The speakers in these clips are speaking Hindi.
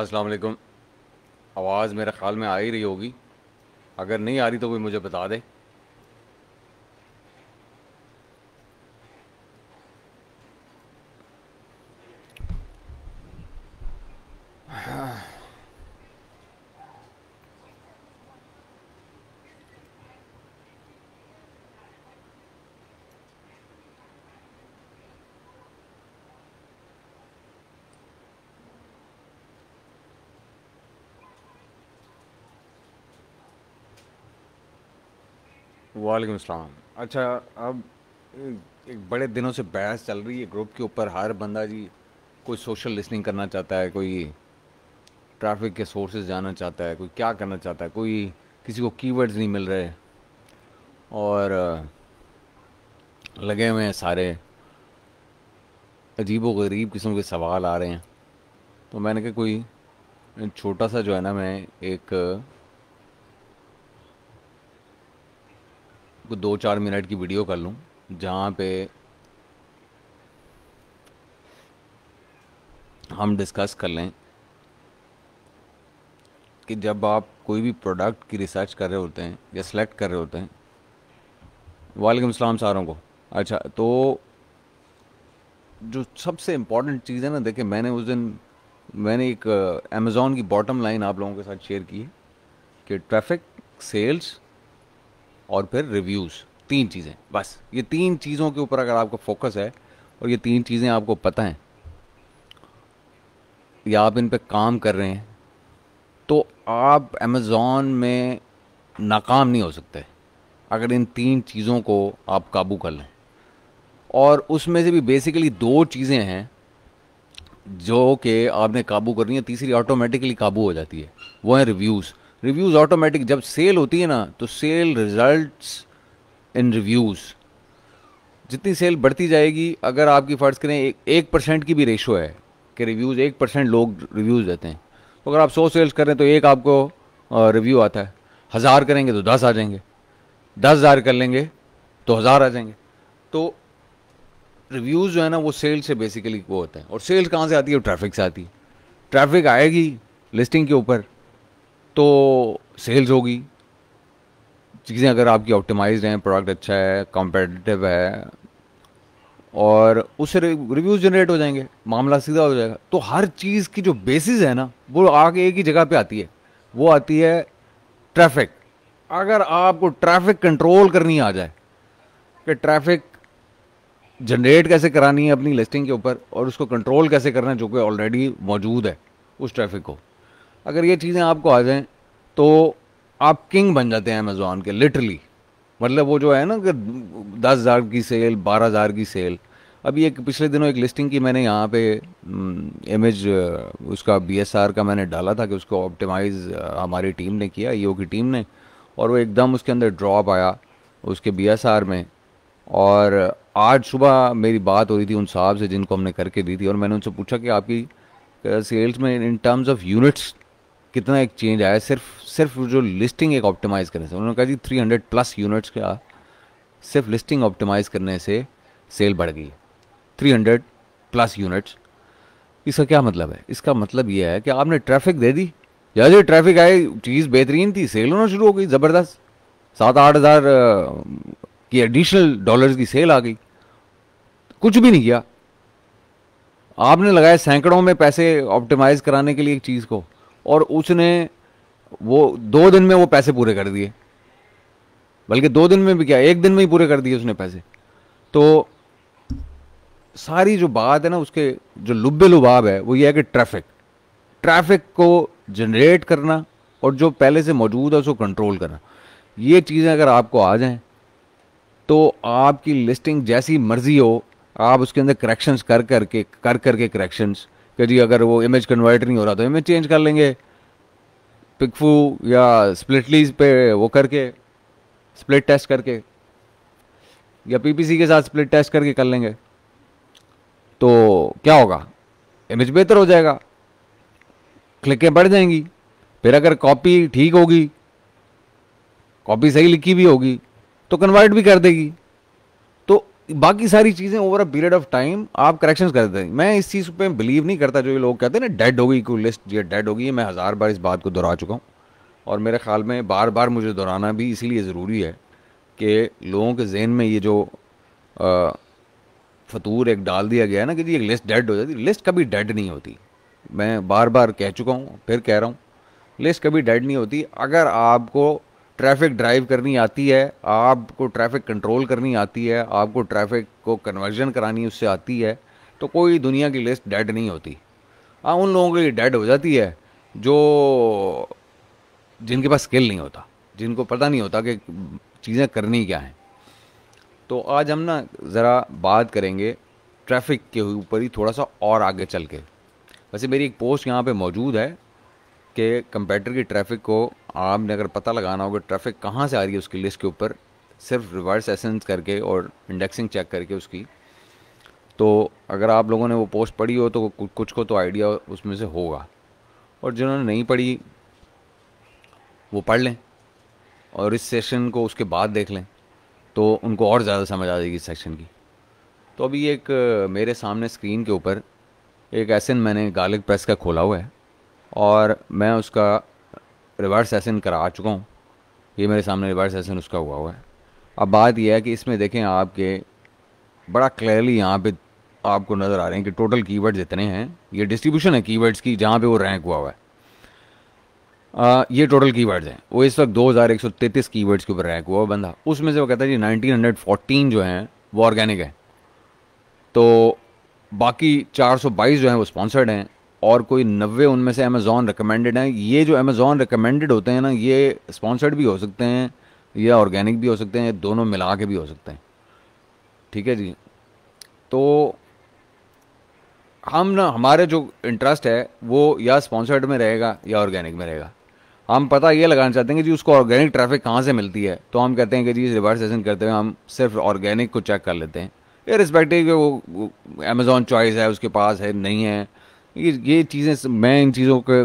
अस्सलाम वालेकुम आवाज़ मेरे ख्याल में आ ही रही होगी अगर नहीं आ रही तो कोई मुझे बता दे वालेकुम अस्सलाम अच्छा अब एक बड़े दिनों से बहस चल रही है ग्रुप के ऊपर हर बंदा जी कोई सोशल लिसनिंग करना चाहता है कोई ट्रैफिक के सोर्सेज जाना चाहता है कोई क्या करना चाहता है कोई किसी को कीवर्ड्स नहीं मिल रहे और लगे हुए हैं सारे अजीब वरीब गरीब किस्म के सवाल आ रहे हैं तो मैंने कहा कोई छोटा सा जो है ना मैं एक को दो चार मिनट की वीडियो कर लूँ जहाँ पे हम डिस्कस कर लें कि जब आप कोई भी प्रोडक्ट की रिसर्च कर रहे होते हैं या सेलेक्ट कर रहे होते हैं वालेकुम अस्सलाम सारों को अच्छा तो जो सबसे इम्पॉर्टेंट चीज़ है ना देखिए मैंने उस दिन मैंने एक अमेज़ोन की बॉटम लाइन आप लोगों के साथ शेयर की है कि ट्रैफिक सेल्स और फिर रिव्यूज़ तीन चीज़ें बस ये तीन चीज़ों के ऊपर अगर आपका फोकस है और ये तीन चीज़ें आपको पता हैं या आप इन पर काम कर रहे हैं तो आप अमेज़ोन में नाकाम नहीं हो सकते अगर इन तीन चीज़ों को आप काबू कर लें और उसमें से भी बेसिकली दो चीज़ें हैं जो कि आपने काबू करनी है तीसरी ऑटोमेटिकली काबू हो जाती है वो है रिव्यूज़ रिव्यूज़ ऑटोमेटिक जब सेल होती है ना तो सेल रिजल्ट्स इन रिव्यूज़ जितनी सेल बढ़ती जाएगी अगर आपकी फ़र्ज़ करें एक, एक परसेंट की भी रेशो है कि रिव्यूज़ एक परसेंट लोग रिव्यूज़ देते हैं तो अगर आप सौ सेल्स करें तो एक आपको रिव्यू आता है हज़ार करेंगे तो दस आ जाएंगे दस हज़ार कर लेंगे तो हज़ार आ जाएंगे तो रिव्यूज़ जो है ना वो सेल से बेसिकली वो होता है और सेल्स कहाँ से आती है ट्रैफिक से आती है ट्रैफिक आएगी लिस्टिंग के ऊपर तो सेल्स होगी चीज़ें अगर आपकी ऑप्टिमाइज हैं प्रोडक्ट अच्छा है कॉम्पिटिटिव है और उससे रिव्यूज जनरेट हो जाएंगे मामला सीधा हो जाएगा तो हर चीज़ की जो बेसिस है ना वो आगे एक ही जगह पे आती है वो आती है ट्रैफिक अगर आपको ट्रैफिक कंट्रोल करनी आ जाए कि ट्रैफिक जनरेट कैसे करानी है अपनी लिस्टिंग के ऊपर और उसको कंट्रोल कैसे करना है जो कि ऑलरेडी मौजूद है उस ट्रैफिक को अगर ये चीज़ें आपको आ जाएँ तो आप किंग बन जाते हैं अमेज़ोन के लिटरली मतलब वो जो है ना कि दस हज़ार की सेल बारह हज़ार की सेल अभी एक पिछले दिनों एक लिस्टिंग की मैंने यहाँ पे इमेज हम्म, उसका आर का मैंने डाला था कि उसको ऑप्टिमाइज़ हमारी टीम ने किया ईओ e की टीम ने और वो एकदम उसके अंदर ड्रॉप आया उसके आर में और आज सुबह मेरी बात हो रही थी उन साहब से जिनको हमने करके दी थी और मैंने उनसे पूछा कि आपकी सेल्स में इन टर्म्स ऑफ यूनिट्स कितना एक चेंज आया सिर्फ सिर्फ जो लिस्टिंग एक ऑप्टिमाइज़ करने से उन्होंने कहा जी 300 प्लस यूनिट्स का सिर्फ लिस्टिंग ऑप्टिमाइज़ करने से सेल बढ़ गई 300 प्लस यूनिट्स इसका क्या मतलब है इसका मतलब यह है कि आपने ट्रैफिक दे दी या जो ट्रैफिक आई चीज़ बेहतरीन थी सेल होना शुरू हो गई ज़बरदस्त सात आठ हज़ार की एडिशनल डॉलर्स की सेल आ गई कुछ भी नहीं किया आपने लगाया सैकड़ों में पैसे ऑप्टिमाइज़ कराने के लिए एक चीज़ को और उसने वो दो दिन में वो पैसे पूरे कर दिए बल्कि दो दिन में भी क्या एक दिन में ही पूरे कर दिए उसने पैसे तो सारी जो बात है ना उसके जो लुब्बे लुबाब है वो ये है कि ट्रैफिक ट्रैफिक को जनरेट करना और जो पहले से मौजूद है उसको कंट्रोल करना ये चीज़ें अगर आपको आ जाएं तो आपकी लिस्टिंग जैसी मर्जी हो आप उसके अंदर करेक्शंस कर करके कर करके करेक्शंस कि जी अगर वो इमेज कन्वर्ट नहीं हो रहा तो इमेज चेंज कर लेंगे पिकफू या स्प्लिटलीज पे वो करके स्प्लिट टेस्ट करके या पीपीसी के साथ स्प्लिट टेस्ट करके कर लेंगे तो क्या होगा इमेज बेहतर हो जाएगा क्लिकें बढ़ जाएंगी फिर अगर कॉपी ठीक होगी कॉपी सही लिखी भी होगी तो कन्वर्ट भी कर देगी बाकी सारी चीज़ें over a period of time आप करेक्शन कर देते हैं मैं इस चीज़ पे बिलीव नहीं करता जो ये लोग कहते हैं ना डेड होगी कोई लिस्ट ये डेड होगी मैं हज़ार बार इस बात को दोहरा चुका हूँ और मेरे ख्याल में बार बार मुझे दोहराना भी इसीलिए ज़रूरी है कि लोगों के जहन में ये जो आ, फतूर एक डाल दिया गया है ना कि जी एक लिस्ट डेड हो जाती लिस्ट कभी डेड नहीं होती मैं बार बार कह चुका हूँ फिर कह रहा हूँ लिस्ट कभी डेड नहीं होती अगर आपको ट्रैफिक ड्राइव करनी आती है आपको ट्रैफिक कंट्रोल करनी आती है आपको ट्रैफिक को कन्वर्जन करानी उससे आती है तो कोई दुनिया की लिस्ट डेड नहीं होती हाँ उन लोगों के लिए डेड हो जाती है जो जिनके पास स्किल नहीं होता जिनको पता नहीं होता कि चीज़ें करनी क्या हैं तो आज हम ना ज़रा बात करेंगे ट्रैफिक के ऊपर ही थोड़ा सा और आगे चल के वैसे मेरी एक पोस्ट यहाँ पे मौजूद है कि कंप्यूटर की ट्रैफिक को आपने अगर पता लगाना होगा ट्रैफिक कहाँ से आ रही है उसकी लिस्ट के ऊपर सिर्फ रिवर्स एसेंस करके और इंडेक्सिंग चेक करके उसकी तो अगर आप लोगों ने वो पोस्ट पढ़ी हो तो कुछ को तो आइडिया उसमें से होगा और जिन्होंने नहीं पढ़ी वो पढ़ लें और इस सेशन को उसके बाद देख लें तो उनको और ज़्यादा समझ आ जाएगी इस सेक्शन की तो अभी एक मेरे सामने स्क्रीन के ऊपर एक एसन मैंने गार्लिक प्रेस का खोला हुआ है और मैं उसका रिवर्स सेशन करा चुका हूँ ये मेरे सामने रिवर्स सेशन उसका हुआ हुआ है अब बात यह है कि इसमें देखें आपके बड़ा क्लियरली यहाँ पे आपको नज़र आ रहे हैं कि टोटल कीवर्ड्स इतने हैं ये डिस्ट्रीब्यूशन है कीवर्ड्स की जहाँ पे वो रैंक हुआ हुआ है आ, ये टोटल कीवर्ड्स हैं वो इस वक्त 2133 कीवर्ड्स के ऊपर रैंक हुआ बंदा उसमें से वो कहता है जी 1914 जो हैं वो ऑर्गेनिक हैं तो बाकी 422 जो हैं वो स्पॉन्सर्ड हैं और कोई नब्बे उनमें से अमेज़ॉन रिकमेंडेड हैं ये जो अमेज़ॉन रिकमेंडेड होते हैं ना ये स्पॉन्सर्ड भी हो सकते हैं या ऑर्गेनिक भी हो सकते हैं दोनों मिला के भी हो सकते हैं ठीक है जी तो हम ना हमारे जो इंटरेस्ट है वो या स्पॉन्सर्ड में रहेगा या ऑर्गेनिक में रहेगा हम पता ये लगाना चाहते हैं कि जी उसको ऑर्गेनिक ट्रैफिक कहाँ से मिलती है तो हम कहते हैं कि जी रिवर्स सेशन करते हुए हम सिर्फ ऑर्गेनिक को चेक कर लेते हैं ये रिस्पेक्टिव कि वो अमेज़ॉन चॉइस है उसके पास है नहीं है ये ये चीज़ें मैं इन चीज़ों के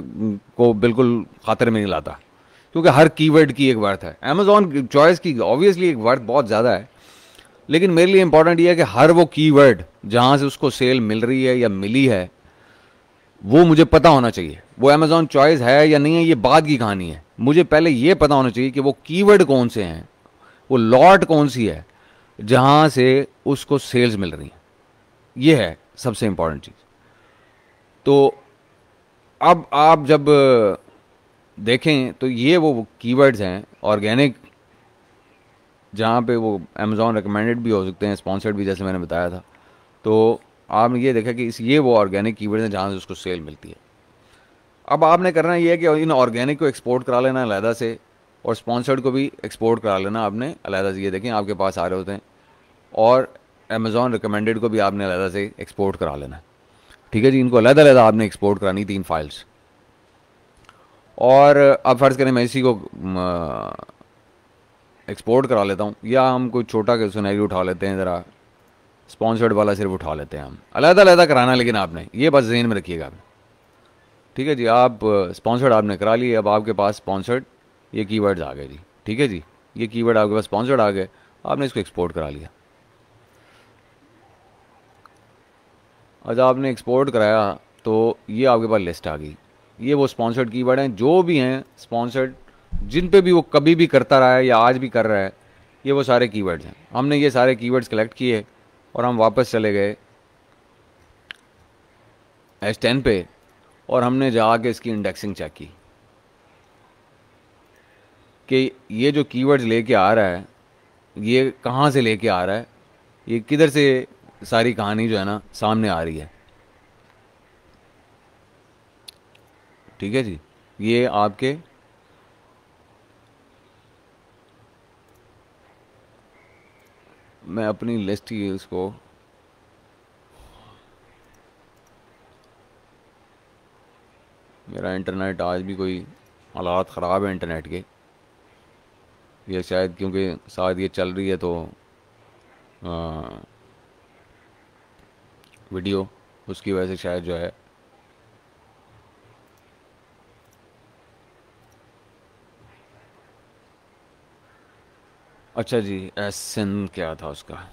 को बिल्कुल खातर में नहीं लाता क्योंकि हर कीवर्ड की एक वर्थ है अमेजोन चॉइस की ऑब्वियसली एक वर्थ बहुत ज़्यादा है लेकिन मेरे लिए इंपॉर्टेंट ये है कि हर वो कीवर्ड जहाँ से उसको सेल मिल रही है या मिली है वो मुझे पता होना चाहिए वो अमेजोन चॉइस है या नहीं है ये बाद की कहानी है मुझे पहले ये पता होना चाहिए कि वो कीवर्ड कौन से हैं वो लॉट कौन सी है जहाँ से उसको सेल्स मिल रही हैं ये है सबसे इम्पॉर्टेंट चीज़ तो अब आप जब देखें तो ये वो कीवर्ड्स हैं ऑर्गेनिक जहाँ पे वो अमेज़ॉन रिकमेंडेड भी हो सकते हैं स्पॉन्सर्ड भी जैसे मैंने बताया था तो आपने ये देखा कि इस ये वो ऑर्गेनिक कीवर्ड हैं जहाँ से उसको सेल मिलती है अब आपने करना ये है कि इन ऑर्गेनिक को एक्सपोर्ट करा लेना अलहदा से और स्पॉन्सर्ड को भी एक्सपोर्ट करा लेना आपने अलहदा से ये देखें आपके पास आ रहे होते हैं और अमेज़ॉन रिकमेंडेड को भी आपने अलहदा से एक्सपोर्ट करा लेना है ठीक है जी इनको अलग अलग आपने एक्सपोर्ट करानी तीन फाइल्स और अब फ़र्ज़ करें मैं इसी को एक्सपोर्ट करा लेता हूँ या हम कोई छोटा सुनहरी उठा लेते हैं ज़रा स्पॉन्सर्ड वाला सिर्फ उठा लेते हैं हम अलग अलग कराना लेकिन आपने ये बस जहन में रखिएगा आप ठीक है जी आप स्पॉन्सर्ड आपने करा लिए अब आपके पास स्पॉन्सर्ड ये कीवर्ड्स आ गए जी ठीक है जी ये कीवर्ड आपके पास स्पॉन्सर्ड आ गए आपने इसको एक्सपोर्ट करा लिया और अच्छा, जब आपने एक्सपोर्ट कराया तो ये आपके पास लिस्ट आ गई ये वो स्पॉन्सर्ड की हैं जो भी हैं स्पॉन्सर्ड जिन पे भी वो कभी भी करता रहा है या आज भी कर रहा है ये वो सारे कीवर्ड्स हैं हमने ये सारे कीवर्ड्स कलेक्ट किए और हम वापस चले गए एस टेन पे और हमने जाके इसकी इंडेक्सिंग चेक की कि ये जो कीवर्ड्स लेके आ रहा है ये कहाँ से लेके आ रहा है ये किधर से सारी कहानी जो है ना सामने आ रही है ठीक है जी ये आपके मैं अपनी लिस्ट की उसको मेरा इंटरनेट आज भी कोई हालात ख़राब है इंटरनेट के ये शायद क्योंकि शायद ये चल रही है तो आ, वीडियो उसकी वजह से शायद जो है अच्छा जी एस क्या था उसका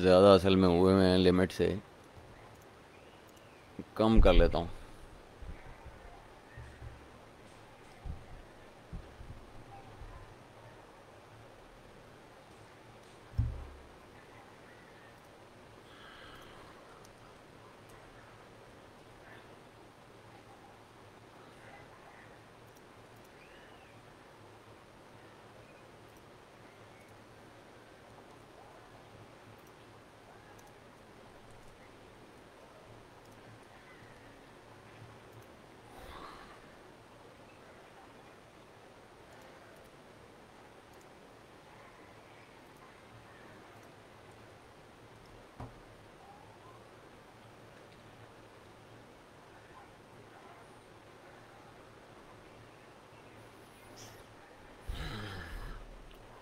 ज़्यादा असल में हुए हैं लिमिट से कम कर लेता हूँ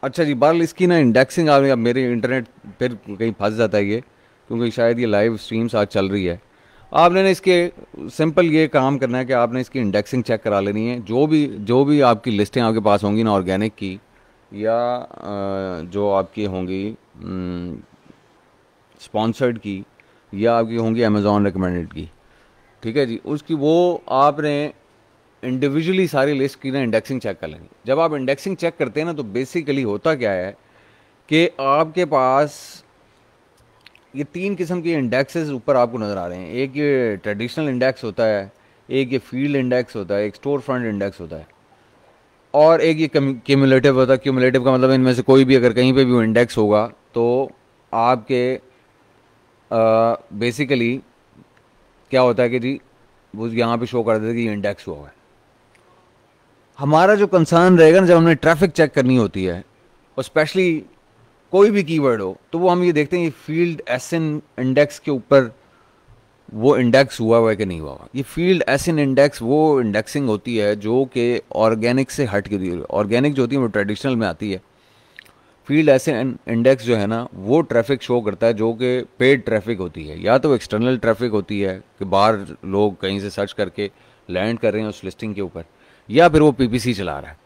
अच्छा जी बहरहाल इसकी ना इंडेक्सिंग आ गई अब मेरे इंटरनेट फिर कहीं फंस जाता है ये क्योंकि शायद ये लाइव स्ट्रीम्स आज चल रही है आपने ना इसके सिंपल ये काम करना है कि आपने इसकी इंडेक्सिंग चेक करा लेनी है जो भी जो भी आपकी लिस्टें आपके पास होंगी ना ऑर्गेनिक की या जो आपकी होंगी स्पॉन्सर्ड हम्म, की या आपकी होंगी अमेज़ॉन रिकमेंडेड की ठीक है जी उसकी वो आपने इंडिविजुअली सारी लिस्ट की ना इंडेक्सिंग चेक कर लेंगे जब आप इंडेक्सिंग चेक करते हैं ना तो बेसिकली होता क्या है कि आपके पास ये तीन किस्म के इंडेक्सेस ऊपर आपको नज़र आ रहे हैं एक ये ट्रेडिशनल इंडेक्स होता है एक ये फील्ड इंडेक्स होता है एक स्टोर फ्रंट इंडेक्स होता है और एक ये क्यूमुलेटिव होता है क्यूमुलेटिव का मतलब इनमें से कोई भी अगर कहीं पे भी इंडेक्स होगा तो आपके बेसिकली क्या होता है कि जी वो यहाँ पे शो कर देते कि इंडेक्स हुआ है हमारा जो कंसर्न रहेगा ना जब हमने ट्रैफिक चेक करनी होती है और स्पेशली कोई भी कीवर्ड हो तो वो हम ये देखते हैं ये फील्ड एस इंडेक्स के ऊपर वो इंडेक्स हुआ हुआ है कि नहीं हुआ हुआ ये फील्ड एस इंडेक्स वो इंडेक्सिंग होती है जो कि ऑर्गेनिक से हट के दी ऑर्गेनिक जो होती है वो ट्रेडिशनल में आती है फील्ड एस इंडेक्स जो है ना वो ट्रैफिक शो करता है जो कि पेड ट्रैफिक होती है या तो एक्सटर्नल ट्रैफिक होती है कि बाहर लोग कहीं से सर्च करके लैंड कर रहे हैं उस लिस्टिंग के ऊपर या फिर वो पीपीसी चला रहा है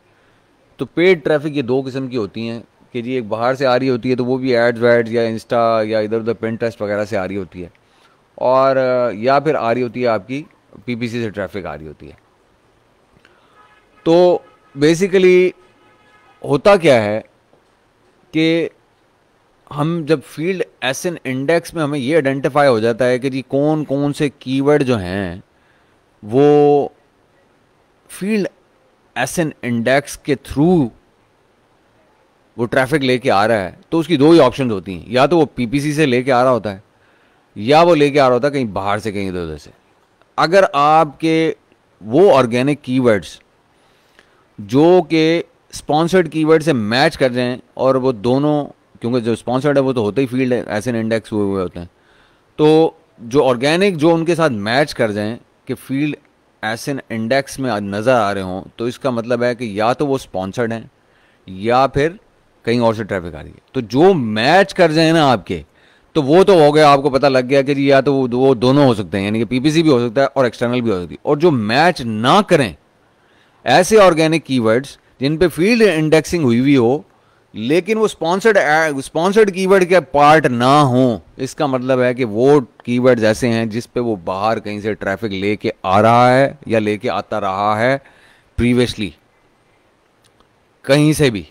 तो पेड ट्रैफिक ये दो किस्म की होती हैं कि जी एक बाहर से आ रही होती है तो वो भी एड्स वैड्स या इंस्टा या इधर उधर पेन वगैरह से आ रही होती है और या फिर आ रही होती है आपकी पीपीसी से ट्रैफिक आ रही होती है तो बेसिकली होता क्या है कि हम जब फील्ड एस एन इंडेक्स में हमें ये आइडेंटिफाई हो जाता है कि जी कौन कौन से कीवर्ड जो हैं वो फील्ड एस एन इंडेक्स के थ्रू वो ट्रैफिक लेके आ रहा है तो उसकी दो ही ऑप्शन होती हैं या तो वो पीपीसी से लेके आ रहा होता है या वो लेके आ रहा होता है कहीं बाहर से कहीं इधर उधर से अगर आपके वो ऑर्गेनिक कीवर्ड्स जो के स्पॉन्सर्ड कीवर्ड से मैच कर जाएं और वो दोनों क्योंकि जो स्पॉन्सर्ड है वो तो होते ही फील्ड एस एन इंडेक्स हुए हुए होते हैं तो जो ऑर्गेनिक जो उनके साथ मैच कर जाएं कि फील्ड ऐसे इंडेक्स में नज़र आ रहे हों तो इसका मतलब है कि या तो वो स्पॉन्सर्ड हैं या फिर कहीं और से ट्रैफिक आ रही है तो जो मैच कर जाए ना आपके तो वो तो हो गया आपको पता लग गया कि जी या तो वो, वो दोनों हो सकते हैं यानी कि पीपीसी भी हो सकता है और एक्सटर्नल भी हो सकती है और जो मैच ना करें ऐसे ऑर्गेनिक कीवर्ड्स जिन पे फील्ड इंडेक्सिंग हुई हुई हो लेकिन वो स्पॉन्सर्ड स्पॉन्सर्ड कीवर्ड के पार्ट ना हो इसका मतलब है कि वो कीवर्ड्स ऐसे हैं जिस पे वो बाहर कहीं से ट्रैफिक लेके आ रहा है या लेके आता रहा है प्रीवियसली कहीं से भी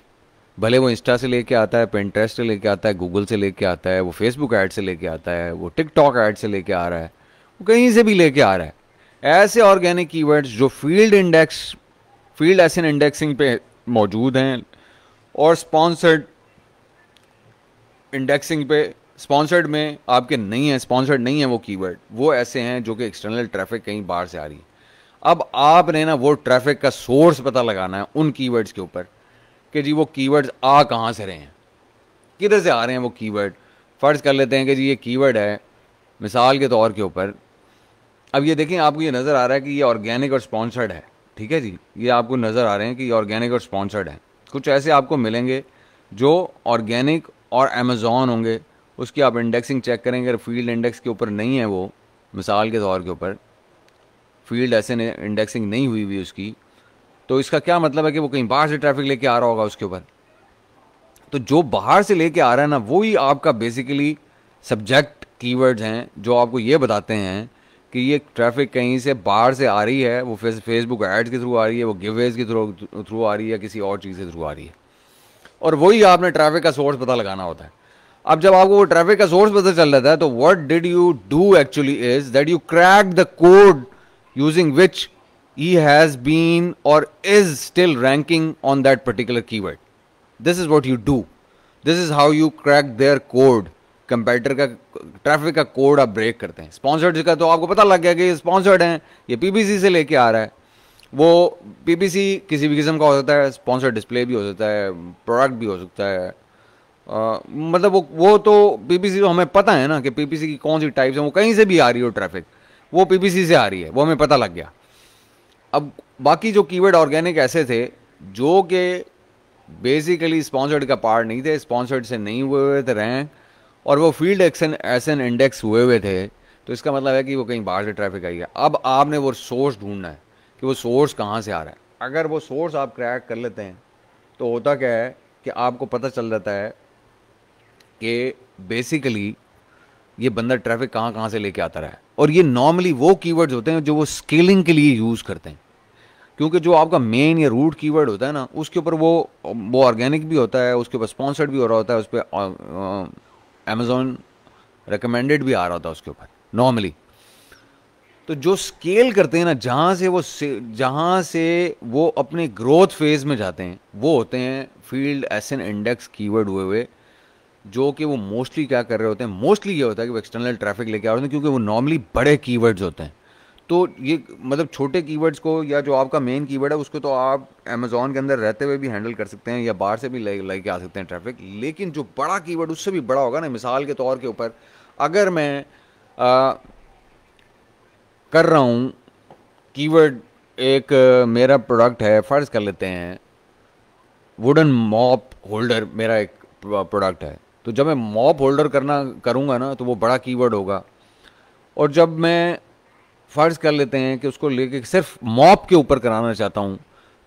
भले वो इंस्टा से लेके आता है पेंट्रेस्ट से लेके आता है गूगल से लेके आता है वो फेसबुक ऐड से लेके आता है वो टिकटॉक ऐड से लेके आ रहा है वो कहीं से भी लेके आ रहा है ऐसे ऑर्गेनिक कीवर्ड्स जो फील्ड इंडेक्स फील्ड एसन इंडेक्सिंग पे मौजूद हैं और स्पॉन्सर्ड इंडेक्सिंग पे स्पॉन्सर्ड में आपके नहीं है स्पॉन्सर्ड नहीं है वो कीवर्ड वो ऐसे हैं जो कि एक्सटर्नल ट्रैफिक कहीं बाहर से आ रही है अब आपने ना वो ट्रैफिक का सोर्स पता लगाना है उन कीवर्ड्स के ऊपर कि जी वो कीवर्ड्स आ कहाँ से रहे हैं किधर से आ रहे हैं वो कीवर्ड फ़र्ज़ कर लेते हैं कि जी ये कीवर्ड है मिसाल के तौर के ऊपर अब ये देखें आपको ये नज़र आ रहा है कि ये ऑर्गेनिक और स्पॉन्सर्ड है ठीक है जी ये आपको नज़र आ रहे हैं कि ये ऑर्गेनिक और स्पॉन्सर्ड है कुछ ऐसे आपको मिलेंगे जो ऑर्गेनिक और अमेज़ोन होंगे उसकी आप इंडेक्सिंग चेक करेंगे अगर फील्ड इंडेक्स के ऊपर नहीं है वो मिसाल के तौर के ऊपर फील्ड ऐसे इंडेक्सिंग नहीं हुई हुई उसकी तो इसका क्या मतलब है कि वो कहीं बाहर से ट्रैफिक लेके आ रहा होगा उसके ऊपर तो जो बाहर से लेके आ रहा है ना वही आपका बेसिकली सब्जेक्ट कीवर्ड्स हैं जो आपको ये बताते हैं कि ये ट्रैफिक कहीं से बाहर से आ रही है वो फेसबुक एड्स के थ्रू आ रही है वो गिवेज के थ्रू थ्रू आ रही है किसी और चीज़ के थ्रू आ रही है और वही आपने ट्रैफिक का सोर्स पता लगाना होता है अब जब आपको वो ट्रैफिक का सोर्स पता चल जाता है तो what did you do actually is that you crack the code using which he has been और is still ranking on that particular keyword this is what you do this is how you crack their code competitor का ट्रैफिक का कोड आप ब्रेक करते हैं स्पॉन्सर्ड का तो आपको पता लग गया कि स्पॉन्सर्ड हैं ये पीबीसी से लेके आ रहा है वो पीबीसी किसी भी किस्म का हो सकता है स्पॉन्सर्ड डिस्प्ले भी हो सकता है प्रोडक्ट भी हो सकता है आ, मतलब वो वो तो पीपीसी तो हमें पता है ना कि पीपीसी की कौन सी टाइप्स हैं वो कहीं से भी आ रही हो ट्रैफिक वो पीपीसी से आ रही है वो हमें पता लग गया अब बाकी जो कीवर्ड ऑर्गेनिक ऐसे थे जो कि बेसिकली स्पॉन्सर्ड का पार्ट नहीं थे स्पॉन्सर्ड से नहीं हुए हुए थे रैंक और वो field action S N index हुए हुए थे तो इसका मतलब है कि वो कहीं बाहर से ट्रैफिक आई है अब आपने वो सोर्स ढूंढना है कि वो सोर्स कहाँ से आ रहा है अगर वो सोर्स आप क्रैक कर लेते हैं तो होता क्या है कि आपको पता चल जाता है कि बेसिकली ये बंदा ट्रैफिक कहाँ कहाँ से लेके आता रहा है और ये नॉर्मली वो कीवर्ड्स होते हैं जो वो स्केलिंग के लिए यूज़ करते हैं क्योंकि जो आपका मेन या रूट कीवर्ड होता है ना उसके ऊपर वो वो ऑर्गेनिक भी होता है उसके ऊपर स्पॉन्सर्ड भी हो रहा होता है उस पर अमेज़ोन रिकमेंडेड भी आ रहा था उसके ऊपर नॉर्मली तो जो स्केल करते हैं ना जहाँ से वो जहाँ से वो अपने ग्रोथ फेज़ में जाते हैं वो होते हैं field S N index keyword हुए हुए जो कि वो मोस्टली क्या कर रहे होते हैं मोस्टली ये होता है कि वो एक्सटर्नल ट्रैफिक लेके आ रहे होते हैं क्योंकि वो नॉर्मली बड़े कीवर्ड्स होते हैं तो ये मतलब छोटे कीवर्ड्स को या जो आपका मेन कीवर्ड है उसको तो आप अमेज़ोन के अंदर रहते हुए भी हैंडल कर सकते हैं या बाहर से भी लेके आ सकते हैं ट्रैफिक लेकिन जो बड़ा कीवर्ड उससे भी बड़ा होगा ना मिसाल के तौर के ऊपर अगर मैं आ, कर रहा हूँ कीवर्ड एक मेरा प्रोडक्ट है फ़र्ज़ कर लेते हैं वुडन मॉप होल्डर मेरा एक प्रोडक्ट है तो जब मैं मॉप होल्डर करना करूँगा ना तो वो बड़ा कीवर्ड होगा और जब मैं फ़र्ज़ कर लेते हैं कि उसको लेके सिर्फ मॉब के ऊपर कराना चाहता हूँ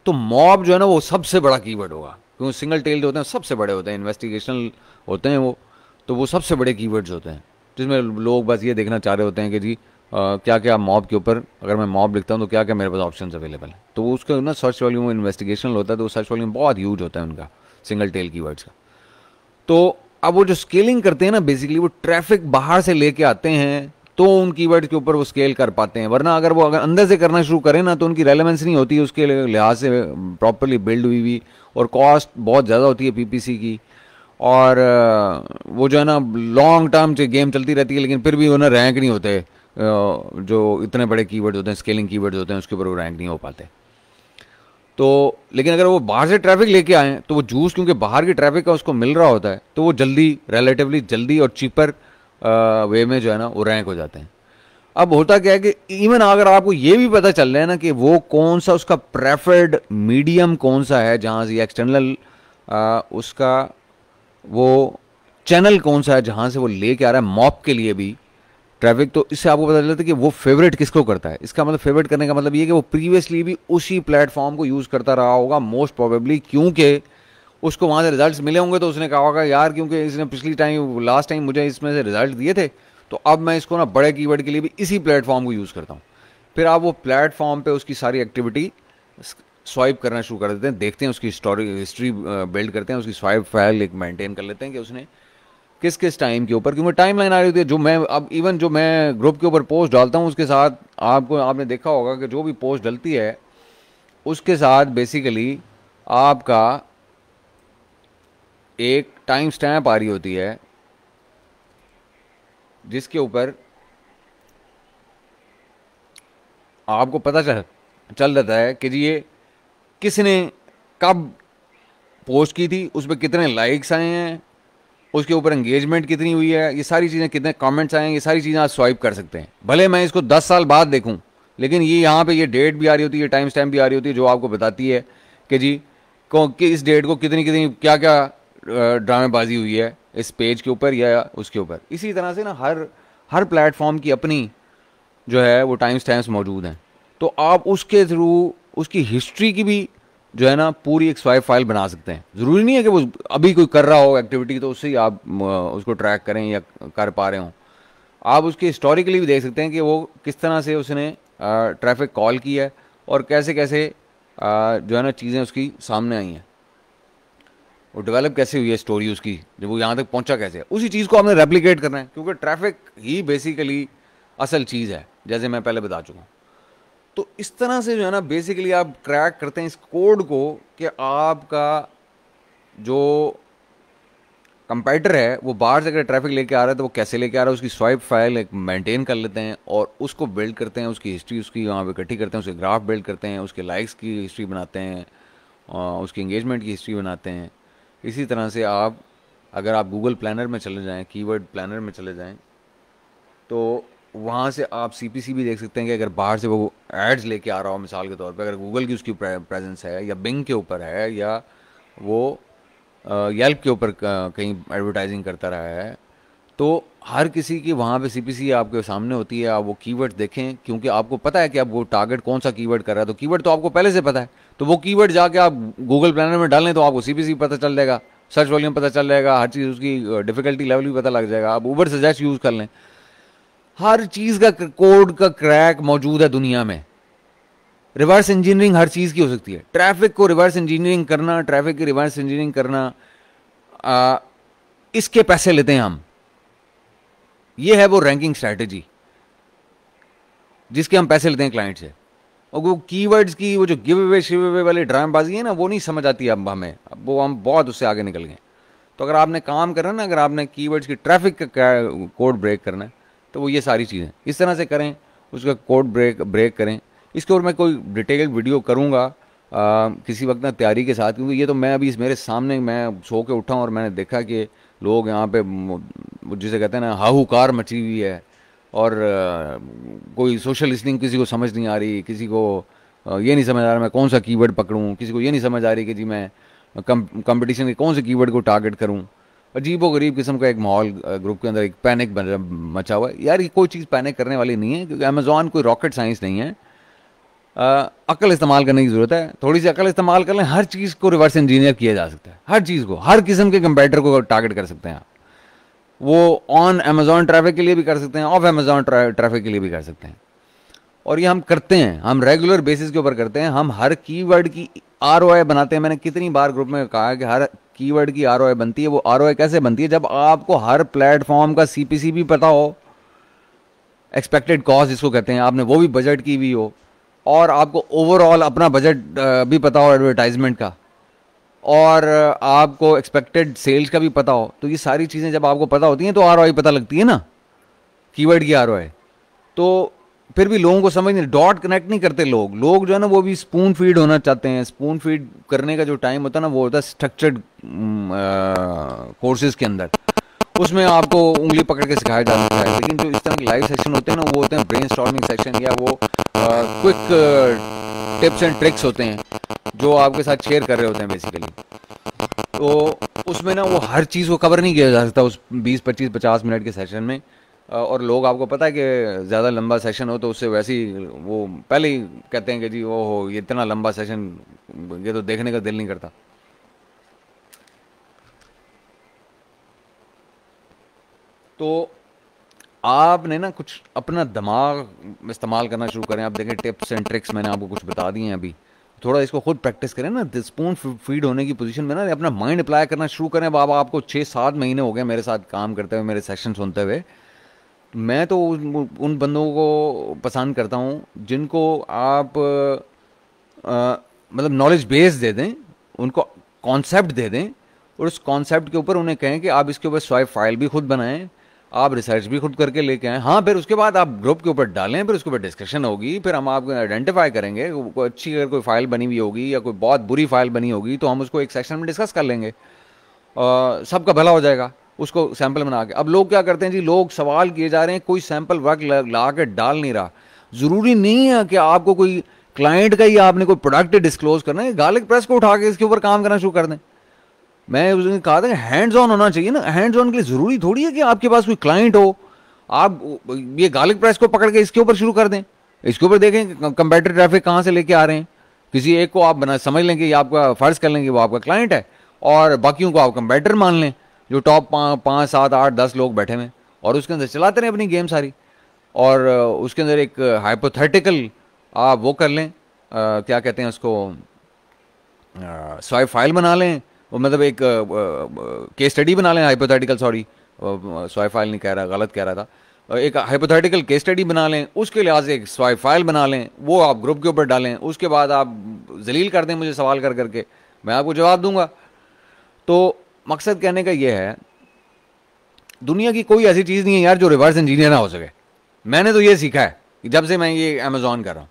तो मॉब जो है ना वो सबसे बड़ा कीवर्ड होगा क्योंकि सिंगल टेल जो होते हैं सबसे बड़े होते हैं इन्वेस्टिगेशनल होते हैं वो तो वो सबसे बड़े कीवर्ड्स होते हैं जिसमें लोग बस ये देखना चाह रहे होते हैं कि जी क्या क्या मॉब के ऊपर अगर मैं मॉब लिखता हूँ तो क्या क्या मेरे पास ऑप्शन अवेलेबल है तो उसका ना सर्च वॉल्यूम इन्वेस्टिगेशन होता है तो सर्च वॉल्यूम बहुत यूज होता है उनका सिंगल टेल वर्ड्स का तो अब वो जो स्केलिंग करते हैं ना बेसिकली वो ट्रैफिक बाहर से लेके आते हैं तो उन कीवर्ड के ऊपर वो स्केल कर पाते हैं वरना अगर वो अगर अंदर से करना शुरू करें ना तो उनकी रेलेवेंस नहीं होती उसके लिहाज से प्रॉपरली बिल्ड हुई हुई और कॉस्ट बहुत ज़्यादा होती है पीपीसी की और वो जो है ना लॉन्ग टर्म से गेम चलती रहती है लेकिन फिर भी उन्हें रैंक नहीं होते जो इतने बड़े कीवर्ड होते हैं स्केलिंग कीवर्ड होते हैं उसके ऊपर वो रैंक नहीं हो पाते तो लेकिन अगर वो बाहर से ट्रैफिक लेके आएँ तो वो जूस क्योंकि बाहर की ट्रैफिक का उसको मिल रहा होता है तो वो जल्दी रिलेटिवली जल्दी और चीपर वे में जो है ना वो रैंक हो जाते हैं अब होता क्या है कि इवन अगर आपको ये भी पता चल रहा है ना कि वो कौन सा उसका प्रेफर्ड मीडियम कौन सा है जहाँ से एक्सटर्नल उसका वो चैनल कौन सा है जहाँ से वो लेके आ रहा है मॉप के लिए भी ट्रैफिक तो इससे आपको पता चलता है कि वो फेवरेट किसको करता है इसका मतलब फेवरेट करने का मतलब ये कि वो प्रीवियसली भी उसी प्लेटफॉर्म को यूज़ करता रहा होगा मोस्ट प्रोबेबली क्योंकि उसको वहाँ से रिजल्ट्स मिले होंगे तो उसने कहा होगा यार क्योंकि इसने पिछली टाइम लास्ट टाइम मुझे इसमें से रिजल्ट दिए थे तो अब मैं इसको ना बड़े कीवर्ड के लिए भी इसी प्लेटफॉर्म को यूज़ करता हूँ फिर आप वो प्लेटफॉर्म पे उसकी सारी एक्टिविटी स्वाइप करना शुरू कर देते हैं देखते हैं उसकी स्टोरी हिस्ट्री बिल्ड करते हैं उसकी स्वाइप फाइल एक मेंटेन कर लेते हैं कि उसने किस किस टाइम के ऊपर क्योंकि टाइम लाइन आ रही होती है जो मैं अब इवन जो मैं ग्रुप के ऊपर पोस्ट डालता हूँ उसके साथ आपको आपने देखा होगा कि जो भी पोस्ट डलती है उसके साथ बेसिकली आपका एक टाइम स्टैम्प आ रही होती है जिसके ऊपर आपको पता चल चल जाता है कि जी ये किसने कब पोस्ट की थी उस पर कितने लाइक्स आए हैं उसके ऊपर एंगेजमेंट कितनी हुई है ये सारी चीज़ें कितने कमेंट्स आए हैं ये सारी चीज़ें आप स्वाइप कर सकते हैं भले मैं इसको दस साल बाद देखूं लेकिन ये यहाँ पे ये डेट भी आ रही होती है ये टाइम स्टैम्प भी आ रही होती है जो आपको बताती है कि जी को कि इस डेट को कितनी कितनी क्या क्या ड्रामेबाजी हुई है इस पेज के ऊपर या उसके ऊपर इसी तरह से ना हर हर प्लेटफॉर्म की अपनी जो है वो टाइम स्टैम्प्स मौजूद हैं तो आप उसके थ्रू उसकी हिस्ट्री की भी जो है ना पूरी एक स्वाइप फाइल बना सकते हैं ज़रूरी नहीं है कि वो अभी कोई कर रहा हो एक्टिविटी तो उससे ही आप उसको ट्रैक करें या कर पा रहे हों आप उसके हिस्टोरिकली भी देख सकते हैं कि वो किस तरह से उसने ट्रैफिक कॉल की है और कैसे कैसे जो है ना चीज़ें उसकी सामने आई हैं वो डेवलप कैसे हुई है स्टोरी उसकी जब वो यहाँ तक पहुँचा कैसे उसी चीज़ को हमने रेप्लीकेट करना है क्योंकि ट्रैफिक ही बेसिकली असल चीज़ है जैसे मैं पहले बता चुका हूँ तो इस तरह से जो है ना बेसिकली आप क्रैक करते हैं इस कोड को कि आपका जो कंपाइटर है वो बाहर से अगर ट्रैफिक लेके आ रहा है तो वो कैसे लेके आ रहा है उसकी स्वाइप फाइल एक मेंटेन कर लेते हैं और उसको बिल्ड करते हैं उसकी हिस्ट्री उसकी वहाँ पर इकट्ठी करते हैं उसके ग्राफ बिल्ड करते हैं उसके लाइक्स की हिस्ट्री बनाते हैं उसकी इंगेजमेंट की हिस्ट्री बनाते हैं इसी तरह से आप अगर आप गूगल प्लानर में चले जाएं कीवर्ड प्लानर में चले जाएं तो वहाँ से आप सी भी देख सकते हैं कि अगर बाहर से वो एड्स लेके आ रहा हो मिसाल के तौर पर अगर गूगल की उसकी प्रेजेंस है या बिंग के ऊपर है या वो येल्प के ऊपर कहीं एडवर्टाइजिंग करता रहा है तो हर किसी की वहाँ पे सी आपके सामने होती है आप वो कीवर्ड देखें क्योंकि आपको पता है कि आप वो टारगेट कौन सा कीवर्ड कर रहा है तो कीवर्ड तो आपको पहले से पता है तो वो कीवर्ड जाके आप गूगल प्लानर में डालें तो आपको सी पता चल जाएगा सर्च वॉल्यूम पता चल जाएगा हर चीज़ उसकी डिफिकल्टी लेवल भी पता लग जाएगा आप ऊबर सजेस्ट यूज़ कर लें हर चीज़ का कोड का क्रैक मौजूद है दुनिया में रिवर्स इंजीनियरिंग हर चीज़ की हो सकती है ट्रैफिक को रिवर्स इंजीनियरिंग करना ट्रैफिक की रिवर्स इंजीनियरिंग करना आ, इसके पैसे लेते हैं हम ये है वो रैंकिंग स्ट्रैटेजी जिसके हम पैसे लेते हैं क्लाइंट से और वो कीवर्ड्स की वो जो गिव अवे शिव अवे वाली ड्रामेबाजी है ना वो नहीं समझ आती अब हमें अब वो हम बहुत उससे आगे निकल गए तो अगर आपने काम करना ना अगर आपने कीवर्ड्स की ट्रैफिक का कोड ब्रेक करना है तो वो ये सारी चीज़ें इस तरह से करें उसका कोड ब्रेक ब्रेक करें इसके ऊपर मैं कोई डिटेल वीडियो करूँगा किसी वक्त ना तैयारी के साथ क्योंकि ये तो मैं अभी इस मेरे सामने मैं सो के उठा और मैंने देखा कि लोग यहाँ पे जिसे कहते हैं ना हाहूकार मची हुई है और कोई सोशल लिसनिंग किसी को समझ नहीं आ रही किसी को ये नहीं समझ आ रहा मैं कौन सा कीवर्ड पकड़ूं किसी को ये नहीं समझ आ रही कि जी मैं कंपटीशन के कौन से कीवर्ड को टारगेट करूं अजीब व गरीब किस्म का एक माहौल ग्रुप के अंदर एक पैनिक मचा हुआ है यार ये कोई चीज़ पैनिक करने वाली नहीं है क्योंकि अमेजोन कोई रॉकेट साइंस नहीं है अकल इस्तेमाल करने की ज़रूरत है थोड़ी सी अकल इस्तेमाल कर लें हर चीज़ को रिवर्स इंजीनियर किया जा सकता है हर चीज़ को हर किस्म के कंपेटर को टारगेट कर सकते हैं आप वो ऑन अमेज़ॉन ट्रैफिक के लिए भी कर सकते हैं ऑफ अमेज़ॉन ट्रैफिक के लिए भी कर सकते हैं और ये हम करते हैं हम रेगुलर बेसिस के ऊपर करते हैं हम हर कीवर्ड की आर बनाते हैं मैंने कितनी बार ग्रुप में कहा कि हर कीवर्ड की आर बनती है वो आर कैसे बनती है जब आपको हर प्लेटफॉर्म का सी भी पता हो एक्सपेक्टेड कॉस्ट जिसको कहते हैं आपने वो भी बजट की भी हो और आपको ओवरऑल अपना बजट भी पता हो एडवर्टाइजमेंट का और आपको एक्सपेक्टेड सेल्स का भी पता हो तो ये सारी चीज़ें जब आपको पता होती हैं तो आर पता लगती है ना कीवर्ड की आर तो फिर भी लोगों को समझ नहीं डॉट कनेक्ट नहीं करते लोग लोग जो है ना वो भी स्पून फीड होना चाहते हैं स्पून फीड करने का जो टाइम होता है ना वो होता है स्ट्रक्चर्ड कोर्सेज mm, के अंदर उसमें आपको उंगली पकड़ के सिखाया जा सकता है लेकिन जो इस तरह के लाइव सेक्शन होते हैं ना वो होते हैं ब्रेन सेशन या वो क्विक टिप्स एंड ट्रिक्स होते हैं जो आपके साथ शेयर कर रहे होते हैं बेसिकली तो उसमें ना वो हर चीज़ को कवर नहीं किया जा सकता उस 20 25 50 मिनट के सेशन में और लोग आपको पता है कि ज़्यादा लंबा सेशन हो तो उससे वैसे ही वो पहले ही कहते हैं कि जी वो हो ये इतना लंबा सेशन ये तो देखने का दिल नहीं करता तो आपने ना कुछ अपना दिमाग इस्तेमाल करना शुरू करें आप देखें टिप्स एंड ट्रिक्स मैंने आपको कुछ बता दिए हैं अभी थोड़ा इसको खुद प्रैक्टिस करें ना स्पून फीड होने की पोजीशन में ना अपना माइंड अप्लाई करना शुरू करें बाबा आपको छः सात महीने हो गए मेरे साथ काम करते हुए मेरे सेशन सुनते हुए मैं तो उन बंदों को पसंद करता हूँ जिनको आप मतलब नॉलेज बेस दे दें उनको कॉन्सेप्ट दे दें और उस कॉन्सेप्ट के ऊपर उन्हें कहें कि आप इसके ऊपर स्वाइप फाइल भी खुद बनाएं आप रिसर्च भी खुद करके लेके आए हाँ फिर उसके बाद आप ग्रुप के ऊपर डालें फिर उसके ऊपर डिस्कशन होगी फिर हम आपको आइडेंटिफाई करेंगे कोई अच्छी अगर कोई फाइल बनी हुई होगी या कोई बहुत बुरी फाइल बनी होगी तो हम उसको एक सेक्शन में डिस्कस कर लेंगे सबका भला हो जाएगा उसको सैंपल बना के अब लोग क्या करते हैं जी लोग सवाल किए जा रहे हैं कोई सैंपल वर्क ला के डाल नहीं रहा ज़रूरी नहीं है कि आपको कोई क्लाइंट का ही आपने कोई प्रोडक्ट डिस्क्लोज करना है गार्लिक प्रेस को उठा के इसके ऊपर काम करना शुरू कर दें मैं उसने कहा था कि हैंड्स ऑन होना चाहिए ना हैंड्स ऑन के लिए ज़रूरी थोड़ी है कि आपके पास कोई क्लाइंट हो आप ये गार्लिक प्रेस को पकड़ के इसके ऊपर शुरू कर दें इसके ऊपर देखें कंपेटर ट्रैफिक कहाँ से लेके आ रहे हैं किसी एक को आप बना समझ लें कि आपका फ़र्ज़ कर लें कि वो आपका क्लाइंट है और बाकियों को आप कंपेटर मान लें जो टॉप पाँच सात आठ दस लोग बैठे हैं और उसके अंदर चलाते रहें अपनी गेम सारी और उसके अंदर एक हाइपोथेटिकल आप वो कर लें आ, क्या कहते हैं उसको स्वाइप फाइल बना लें वो मतलब एक केस स्टडी बना लें हाइपोथेटिकल सॉरी फाइल नहीं कह रहा गलत कह रहा था एक हाइपोथेटिकल केस स्टडी बना लें उसके लिहाज से एक स्वाई फाइल बना लें वो आप ग्रुप के ऊपर डालें उसके बाद आप जलील कर दें मुझे सवाल कर करके मैं आपको जवाब दूंगा तो मकसद कहने का ये है दुनिया की कोई ऐसी चीज़ नहीं है यार जो रिवर्स इंजीनियर ना हो सके मैंने तो ये सीखा है जब से मैं ये अमेज़ॉन कर रहा हूँ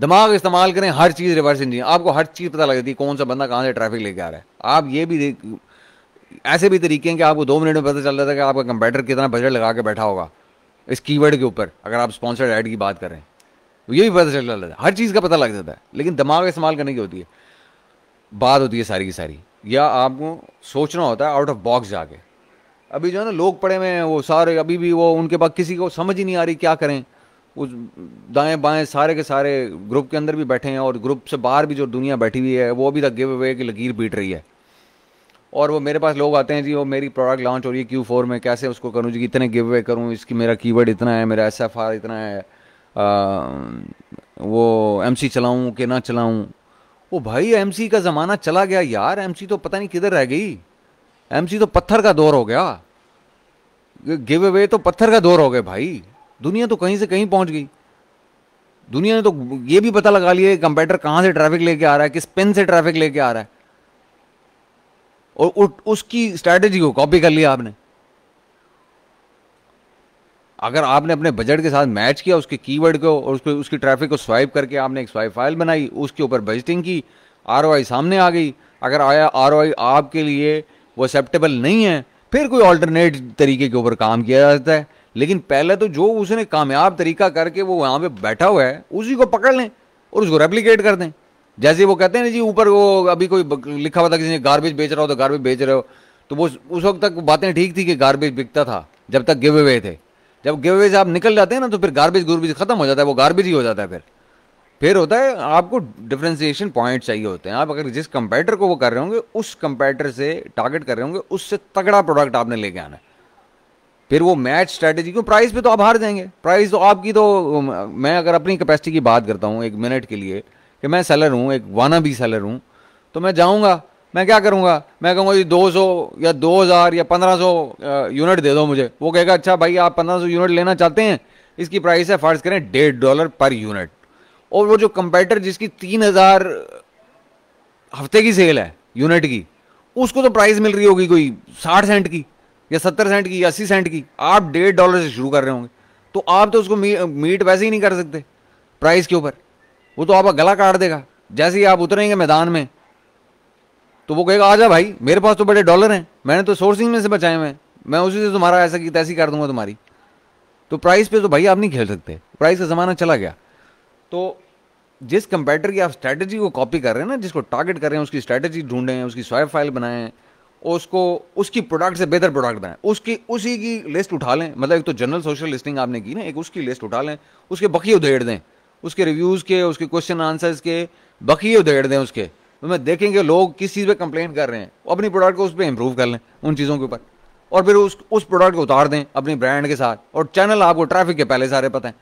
दिमाग इस्तेमाल करें हर चीज़ रिवर्स इंजीनियर आपको हर चीज़ पता लग जाती है कौन सा बंदा कहाँ से ट्रैफिक लेके आ रहा है आप ये भी ऐसे भी तरीके हैं कि आपको दो मिनट में पता चल जाता है कि आपका कंप्यूटर कितना बजट लगा के बैठा होगा इस कीवर्ड के ऊपर अगर आप स्पॉन्सर्ड ऐड की बात करें तो ये भी पता चल जाता है हर चीज़ का पता लग जाता है लेकिन दिमाग इस्तेमाल करने की होती है बात होती है सारी की सारी या आपको सोचना होता है आउट ऑफ बॉक्स जाके अभी जो है ना लोग पड़े हुए हैं वो सारे अभी भी वो उनके पास किसी को समझ ही नहीं आ रही क्या करें उस दाएं बाएं सारे के सारे ग्रुप के अंदर भी बैठे हैं और ग्रुप से बाहर भी जो दुनिया बैठी हुई है वो भी तक गिव अवे की लकीर पीट रही है और वो मेरे पास लोग आते हैं जी वो मेरी प्रोडक्ट लॉन्च हो रही है क्यू फोर में कैसे उसको करूँ जी इतने गिव अवे करूँ इसकी मेरा कीवर्ड इतना है मेरा एस एफ आर इतना है आ, वो एम सी चलाऊँ कि ना चलाऊँ वो भाई एम सी का ज़माना चला गया यार एम सी तो पता नहीं किधर रह गई एम सी तो पत्थर का दौर हो गया गिव अवे तो पत्थर का दौर हो गया भाई दुनिया तो कहीं से कहीं पहुंच गई दुनिया ने तो ये भी पता लगा लिया कंप्यूटर कहां से ट्रैफिक लेके आ रहा है किस पेन से ट्रैफिक लेके आ रहा है और उ, उसकी स्ट्रैटेजी को कॉपी कर लिया आपने अगर आपने अपने बजट के साथ मैच किया उसके कीवर्ड को और उसको उसकी ट्रैफिक को स्वाइप करके आपने एक स्वाइप फाइल बनाई उसके ऊपर बजटिंग की आर सामने आ गई अगर आया आर आपके लिए वो एक्सेप्टेबल नहीं है फिर कोई ऑल्टरनेट तरीके के ऊपर काम किया जाता है लेकिन पहले तो जो उसने कामयाब तरीका करके वो वहां पे बैठा हुआ है उसी को पकड़ लें और उसको रेप्लीकेट कर दें जैसे वो कहते हैं ना जी ऊपर वो अभी कोई लिखा हुआ था किसी ने गार्बेज बेच रहा हो तो गार्बेज बेच रहे हो तो वो उस वक्त तक बातें ठीक थी कि गार्बेज बिकता था जब तक गिव अवे थे जब गिव अवे से आप निकल जाते हैं ना तो फिर गार्बेज गुर्बेज खत्म हो जाता है वो गार्बेज ही हो जाता है फिर फिर होता है आपको डिफ्रेंसिएशन पॉइंट चाहिए होते हैं आप अगर जिस कंपेटर को वो कर रहे होंगे उस कंपेटर से टारगेट कर रहे होंगे उससे तगड़ा प्रोडक्ट आपने लेके आना है फिर वो मैच स्ट्रैटेजी क्यों प्राइस पे तो आप हार जाएंगे प्राइस तो आपकी तो मैं अगर अपनी कैपेसिटी की बात करता हूँ एक मिनट के लिए कि मैं सेलर हूँ एक वाना भी सेलर हूँ तो मैं जाऊँगा मैं क्या करूँगा मैं कहूँगा जी सौ या दो हजार या पंद्रह सौ यूनिट दे दो मुझे वो कहेगा अच्छा भाई आप पंद्रह सौ यूनिट लेना चाहते हैं इसकी प्राइस है फ़र्ज़ करें डेढ़ डॉलर पर यूनिट और वो जो कंपेटर जिसकी तीन हजार हफ्ते की सेल है यूनिट की उसको तो प्राइस मिल रही होगी कोई साठ सेंट की या सत्तर सेंट की या अस्सी सेंट की आप डेढ़ डॉलर से शुरू कर रहे होंगे तो आप तो उसको मीट वैसे ही नहीं कर सकते प्राइस के ऊपर वो तो आपका गला काट देगा जैसे ही आप उतरेंगे मैदान में तो वो कहेगा आजा भाई मेरे पास तो बड़े डॉलर हैं मैंने तो सोर्सिंग में से बचाए हुए हैं मैं उसी से तुम्हारा ऐसा की तैसी कर दूंगा तुम्हारी तो प्राइस पे तो भाई आप नहीं खेल सकते प्राइस का ज़माना चला गया तो जिस कंपेटर की आप स्ट्रैटेजी को कॉपी कर रहे हैं ना जिसको टारगेट कर रहे हैं उसकी स्ट्रैटेजी हैं उसकी स्वाइप फाइल हैं उसको उसकी प्रोडक्ट से बेहतर प्रोडक्ट दें उसकी उसी की लिस्ट उठा लें मतलब एक तो जनरल सोशल लिस्टिंग आपने की ना एक उसकी लिस्ट उठा लें उसके बकी उधेड़ दें उसके रिव्यूज़ के उसके क्वेश्चन आंसर्स के बकी उधेड़ दें उसके उसमें तो देखेंगे लोग किस चीज़ पर कंप्लेन कर रहे हैं अपनी प्रोडक्ट को उस पर इम्प्रूव कर लें उन चीज़ों के ऊपर और फिर उस उस प्रोडक्ट को उतार दें अपनी ब्रांड के साथ और चैनल आपको ट्रैफिक के पहले सारे पता हैं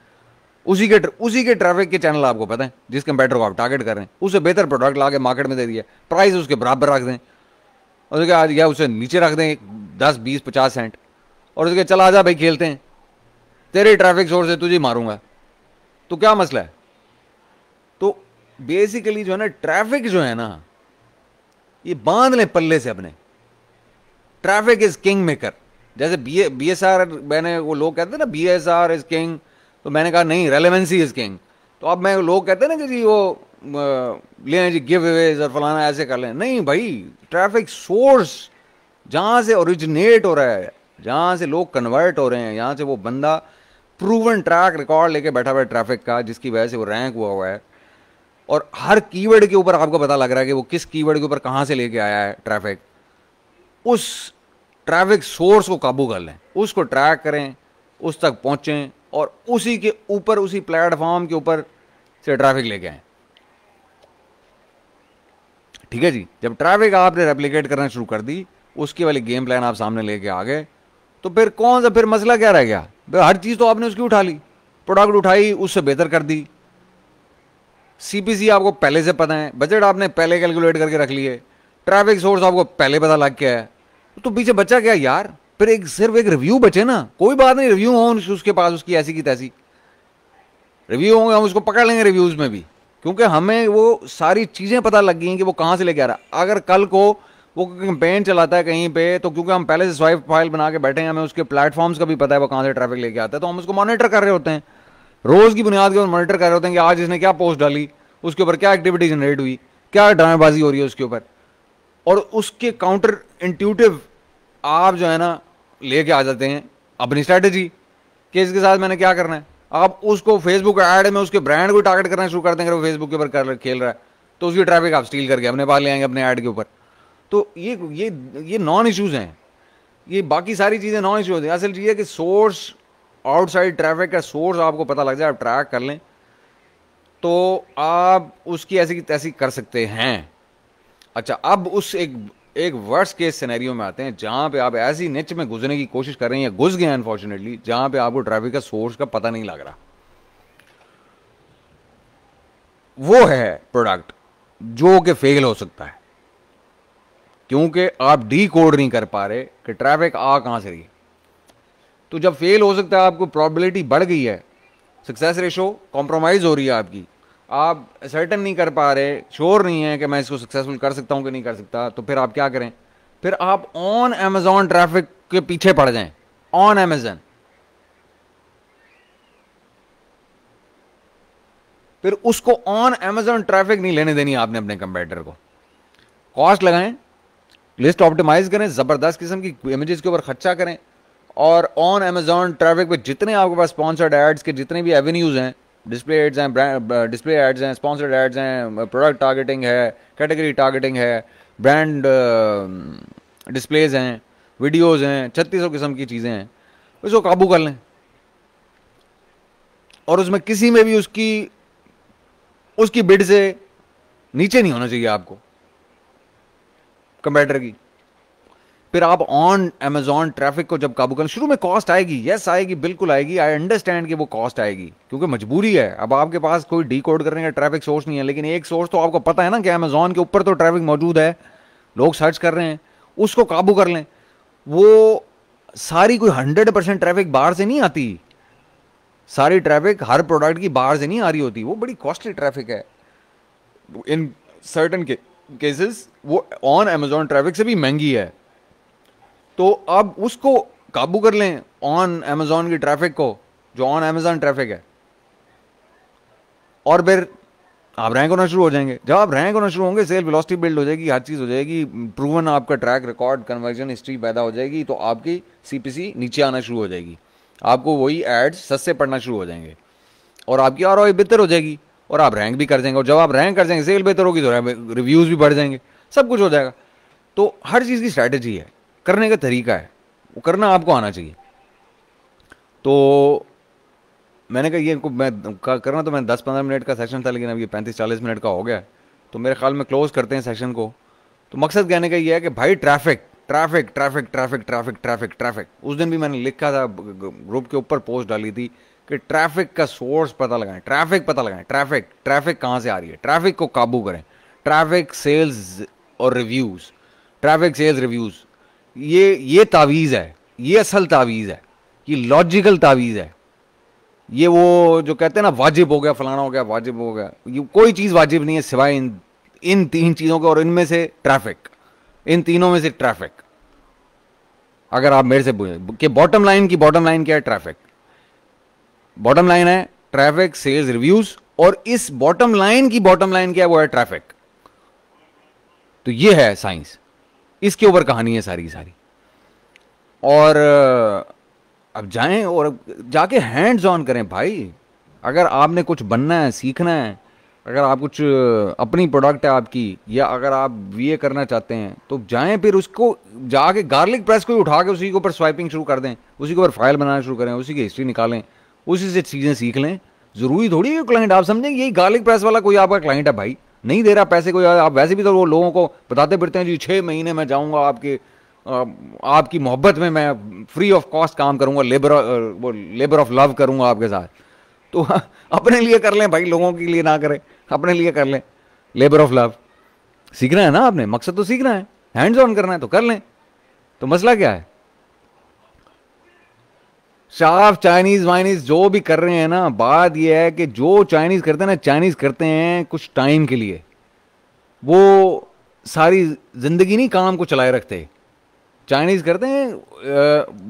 उसी के उसी के ट्रैफिक के चैनल आपको पता है जिस कंपेटर को आप टारगेट कर रहे हैं उसे बेहतर प्रोडक्ट ला के मार्केट में दे दिया प्राइस उसके बराबर रख दें और उसके आज या उसे नीचे रख दें दस बीस पचास सेंट और उसके चला आ जा भाई खेलते हैं तेरे ट्रैफिक शोर से तुझे मारूंगा तो क्या मसला है तो बेसिकली जो है ना ट्रैफिक जो है ना ये बांध लें पल्ले से अपने ट्रैफिक इज किंग मेकर जैसे बी बी एस आर मैंने वो लोग कहते हैं ना B S R is king तो मैंने कहा नहीं रेलेवेंसी इज किंग तो अब मैं लोग कहते हैं ना कि जी वो लें जी गिव अवेज और फलाना ऐसे कर लें नहीं भाई ट्रैफिक सोर्स जहाँ से ओरिजिनेट हो रहा है जहाँ से लोग कन्वर्ट हो रहे हैं यहाँ से वो बंदा प्रूवन ट्रैक रिकॉर्ड लेके बैठा हुआ है ट्रैफिक का जिसकी वजह से वो रैंक हुआ हुआ है और हर कीवर्ड के ऊपर आपको पता लग रहा है कि वो किस कीवर्ड के ऊपर कहाँ से लेके आया है ट्रैफिक उस ट्रैफिक सोर्स को काबू कर लें उसको ट्रैक करें उस तक पहुँचें और उसी के ऊपर उसी प्लेटफॉर्म के ऊपर से ट्रैफिक लेके आएँ ठीक है जी जब ट्रैफिक आपने रेप्लीकेट करना शुरू कर दी उसकी वाली गेम प्लान आप सामने लेके आ गए तो फिर कौन सा फिर मसला क्या रह गया हर चीज़ तो आपने उसकी उठा ली प्रोडक्ट उठाई उससे बेहतर कर दी सीपीसी आपको पहले से पता है बजट आपने पहले कैलकुलेट करके रख लिए ट्रैफिक सोर्स आपको पहले पता लग गया है तो पीछे बचा क्या यार फिर एक सिर्फ एक रिव्यू बचे ना कोई बात नहीं रिव्यू हो उसके पास उसकी ऐसी की तैसी रिव्यू होंगे हम उसको पकड़ लेंगे रिव्यूज में भी क्योंकि हमें वो सारी चीज़ें पता लग गई हैं कि वो कहाँ से लेके आ रहा है अगर कल को वो कंपेन चलाता है कहीं पे तो क्योंकि हम पहले से स्वाइप फाइल बना के बैठे हैं हमें उसके प्लेटफॉर्म्स का भी पता है वो कहाँ से ट्रैफिक लेके आता है तो हम उसको मॉनिटर कर रहे होते हैं रोज़ की बुनियाद के ऊपर मॉनिटर कर रहे होते हैं कि आज इसने क्या पोस्ट डाली उसके ऊपर क्या एक्टिविटी जनरेट हुई क्या ड्रामेबाजी हो रही है उसके ऊपर और उसके काउंटर इंट्यूटिव आप जो है ना लेके आ जाते हैं अपनी स्ट्रैटेजी कि इसके साथ मैंने क्या करना है आप उसको फेसबुक ऐड में उसके ब्रांड को टारगेट करना शुरू कर देंगे वो फेसबुक के ऊपर खेल रहा है तो उसकी ट्रैफिक आप स्टील करके अपने पास ले आएंगे अपने ऐड के ऊपर तो ये ये ये नॉन इश्यूज़ हैं ये बाकी सारी चीज़ें नॉन इशूज हैं असल चीज़ है कि सोर्स आउटसाइड ट्रैफिक का सोर्स आपको पता लग जाए आप ट्रैक कर लें तो आप उसकी ऐसी की तैसी कर सकते हैं अच्छा अब उस एक एक वर्स्ट केस सिनेरियो में आते हैं जहां पे आप ऐसी निच में घुसने की कोशिश कर रहे हैं या घुस गए अनफॉर्चुनेटली जहां पे आपको ट्रैफिक का सोर्स का पता नहीं लग रहा वो है प्रोडक्ट जो कि फेल हो सकता है क्योंकि आप डी कोड नहीं कर पा रहे कि ट्रैफिक आ कहां से रही है तो जब फेल हो सकता है आपको प्रॉबिलिटी बढ़ गई है सक्सेस रेशो कॉम्प्रोमाइज़ हो रही है आपकी आप सर्टन नहीं कर पा रहे श्योर नहीं है कि मैं इसको सक्सेसफुल कर सकता हूँ कि नहीं कर सकता तो फिर आप क्या करें फिर आप ऑन अमेजोन ट्रैफिक के पीछे पड़ जाएं ऑन अमेजन फिर उसको ऑन अमेजोन ट्रैफिक नहीं लेने देनी आपने अपने कंप्यूटर को कॉस्ट लगाएं लिस्ट ऑप्टिमाइज करें ज़बरदस्त किस्म की इमेजेस के ऊपर खर्चा करें और ऑन अमेजोन ट्रैफिक पे जितने आपके पास स्पॉन्सर्ड एड्स के जितने भी एवेन्यूज़ हैं display ads uh, uh, um, हैं ब्रांड डिस्प्ले एड्स हैं स्पॉन्सर्ड एड्स हैं प्रोडक्ट टारगेटिंग है कैटेगरी टारगेटिंग है ब्रांड डिस्प्लेज हैं वीडियोज़ हैं छत्तीसों किस्म की चीज़ें हैं उसको काबू कर लें और उसमें किसी में भी उसकी उसकी बिड से नीचे नहीं होना चाहिए आपको कंप्यूटर की फिर आप ऑन अमेजॉन ट्रैफिक को जब काबू करें शुरू में कॉस्ट आएगी यस आएगी बिल्कुल आएगी आई अंडरस्टैंड कि वो कॉस्ट आएगी क्योंकि मजबूरी है अब आपके पास कोई डी कोड करने का ट्रैफिक सोर्स नहीं है लेकिन एक सोर्स तो आपको पता है ना कि अमेजोन के ऊपर तो ट्रैफिक मौजूद है लोग सर्च कर रहे हैं उसको काबू कर लें वो सारी कोई हंड्रेड परसेंट ट्रैफिक बाहर से नहीं आती सारी ट्रैफिक हर प्रोडक्ट की बाहर से नहीं आ रही होती वो बड़ी कॉस्टली ट्रैफिक है इन सर्टन केसेस वो ऑन अमेजॉन ट्रैफिक से भी महंगी है तो अब उसको काबू कर लें ऑन अमेजोन की ट्रैफिक को जो ऑन अमेजोन ट्रैफिक है और फिर आप रैंक होना शुरू हो जाएंगे जब आप रैंक होना शुरू होंगे सेल वेलोसिटी बिल्ड हो जाएगी हर चीज़ हो जाएगी प्रूवन आपका ट्रैक रिकॉर्ड कन्वर्जन हिस्ट्री पैदा हो जाएगी तो आपकी सीपीसी नीचे आना शुरू हो जाएगी आपको वही एड्स सस्ते पड़ना शुरू हो जाएंगे और आपकी और बेहतर हो जाएगी और आप रैंक भी कर जाएंगे और जब आप रैंक कर जाएंगे सेल बेहतर होगी तो रिव्यूज़ भी बढ़ जाएंगे सब कुछ हो जाएगा तो हर चीज़ की स्ट्रैटेजी है करने का तरीका है वो करना आपको आना चाहिए तो मैंने कहा ये मैं का, करना तो मैं दस पंद्रह मिनट का सेशन था लेकिन अब ये पैंतीस चालीस मिनट का हो गया तो मेरे ख्याल में क्लोज़ करते हैं सेशन को तो मकसद कहने का ये है कि भाई traffic traffic traffic traffic traffic traffic traffic उस दिन भी मैंने लिखा था ग्रुप के ऊपर पोस्ट डाली थी कि ट्रैफिक का सोर्स पता लगाएं ट्रैफिक पता लगाएं ट्रैफिक ट्रैफिक कहाँ से आ रही है ट्रैफिक को काबू करें ट्रैफिक सेल्स और रिव्यूज़ ट्रैफिक सेल्स रिव्यूज़ ये ये तावीज़ है ये असल तावीज़ है ये लॉजिकल तावीज़ है ये वो जो कहते हैं ना वाजिब हो गया फलाना हो गया वाजिब हो गया ये कोई चीज़ वाजिब नहीं है सिवाय इन इन तीन चीज़ों के और इनमें से ट्रैफिक इन तीनों में से ट्रैफिक अगर आप मेरे से पूछें कि बॉटम लाइन की बॉटम लाइन क्या है ट्रैफिक बॉटम लाइन है ट्रैफिक सेल्स रिव्यूज और इस बॉटम लाइन की बॉटम लाइन क्या है वो है ट्रैफिक तो ये है साइंस इसके ऊपर कहानी है सारी सारी और अब जाएं और जाके हैंड्स ऑन करें भाई अगर आपने कुछ बनना है सीखना है अगर आप कुछ अपनी प्रोडक्ट है आपकी या अगर आप वी करना चाहते हैं तो जाएं फिर उसको जाके गार्लिक प्रेस को उठा के उसी के ऊपर स्वाइपिंग शुरू कर दें उसी के ऊपर फाइल बनाना शुरू करें उसी की हिस्ट्री निकालें उसी से चीज़ें सीख लें ज़रूरी थोड़ी है क्लाइंट आप समझें यही गार्लिक प्रेस वाला कोई आपका क्लाइंट है भाई नहीं दे रहा पैसे को यार आप वैसे भी तो वो लोगों को बताते फिरते हैं जी छः महीने में जाऊँगा आपके आपकी मोहब्बत में मैं फ्री ऑफ कॉस्ट काम करूँगा लेबर वो लेबर ऑफ लव करूँगा आपके साथ तो अपने लिए कर लें भाई लोगों के लिए ना करें अपने लिए कर लें लेबर ऑफ लव सीखना है ना आपने मकसद तो सीखना है हैंड्स ऑन करना है तो कर लें तो मसला क्या है साफ चाइनीज वाइनीज जो भी कर रहे हैं ना बात यह है कि जो चाइनीज करते हैं ना चाइनीज करते हैं कुछ टाइम के लिए वो सारी जिंदगी नहीं काम को चलाए रखते चाइनीज करते हैं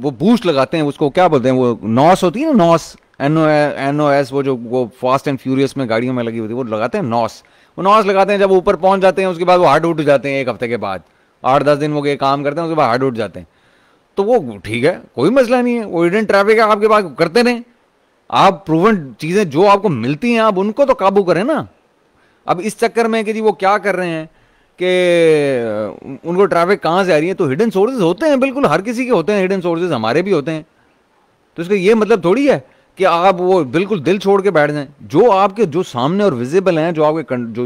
वो बूस्ट लगाते हैं उसको क्या बोलते हैं वो नॉस होती है ना नॉस N O N O S वो जो वो फास्ट एंड फ्यूरियस में गाड़ियों में लगी होती है वो लगाते हैं नॉस वो नॉस लगाते हैं जब ऊपर पहुंच जाते हैं उसके बाद वो हार्ड उठ जाते हैं एक हफ्ते के बाद आठ दस दिन वो ये काम करते हैं उसके बाद हार्ड उठ जाते हैं तो वो ठीक है कोई मसला नहीं है वो हिडन ट्रैफिक आपके पास करते रहें आप प्रूवन चीज़ें जो आपको मिलती हैं आप उनको तो काबू करें ना अब इस चक्कर में कि जी वो क्या कर रहे हैं कि उनको ट्रैफिक कहाँ से आ रही है तो हिडन सोर्सेज होते हैं बिल्कुल हर किसी के होते हैं हिडन सोर्सेज हमारे भी होते हैं तो इसका ये मतलब थोड़ी है कि आप वो बिल्कुल दिल छोड़ के बैठ जाएं जो आपके जो सामने और विजिबल हैं जो आपके जो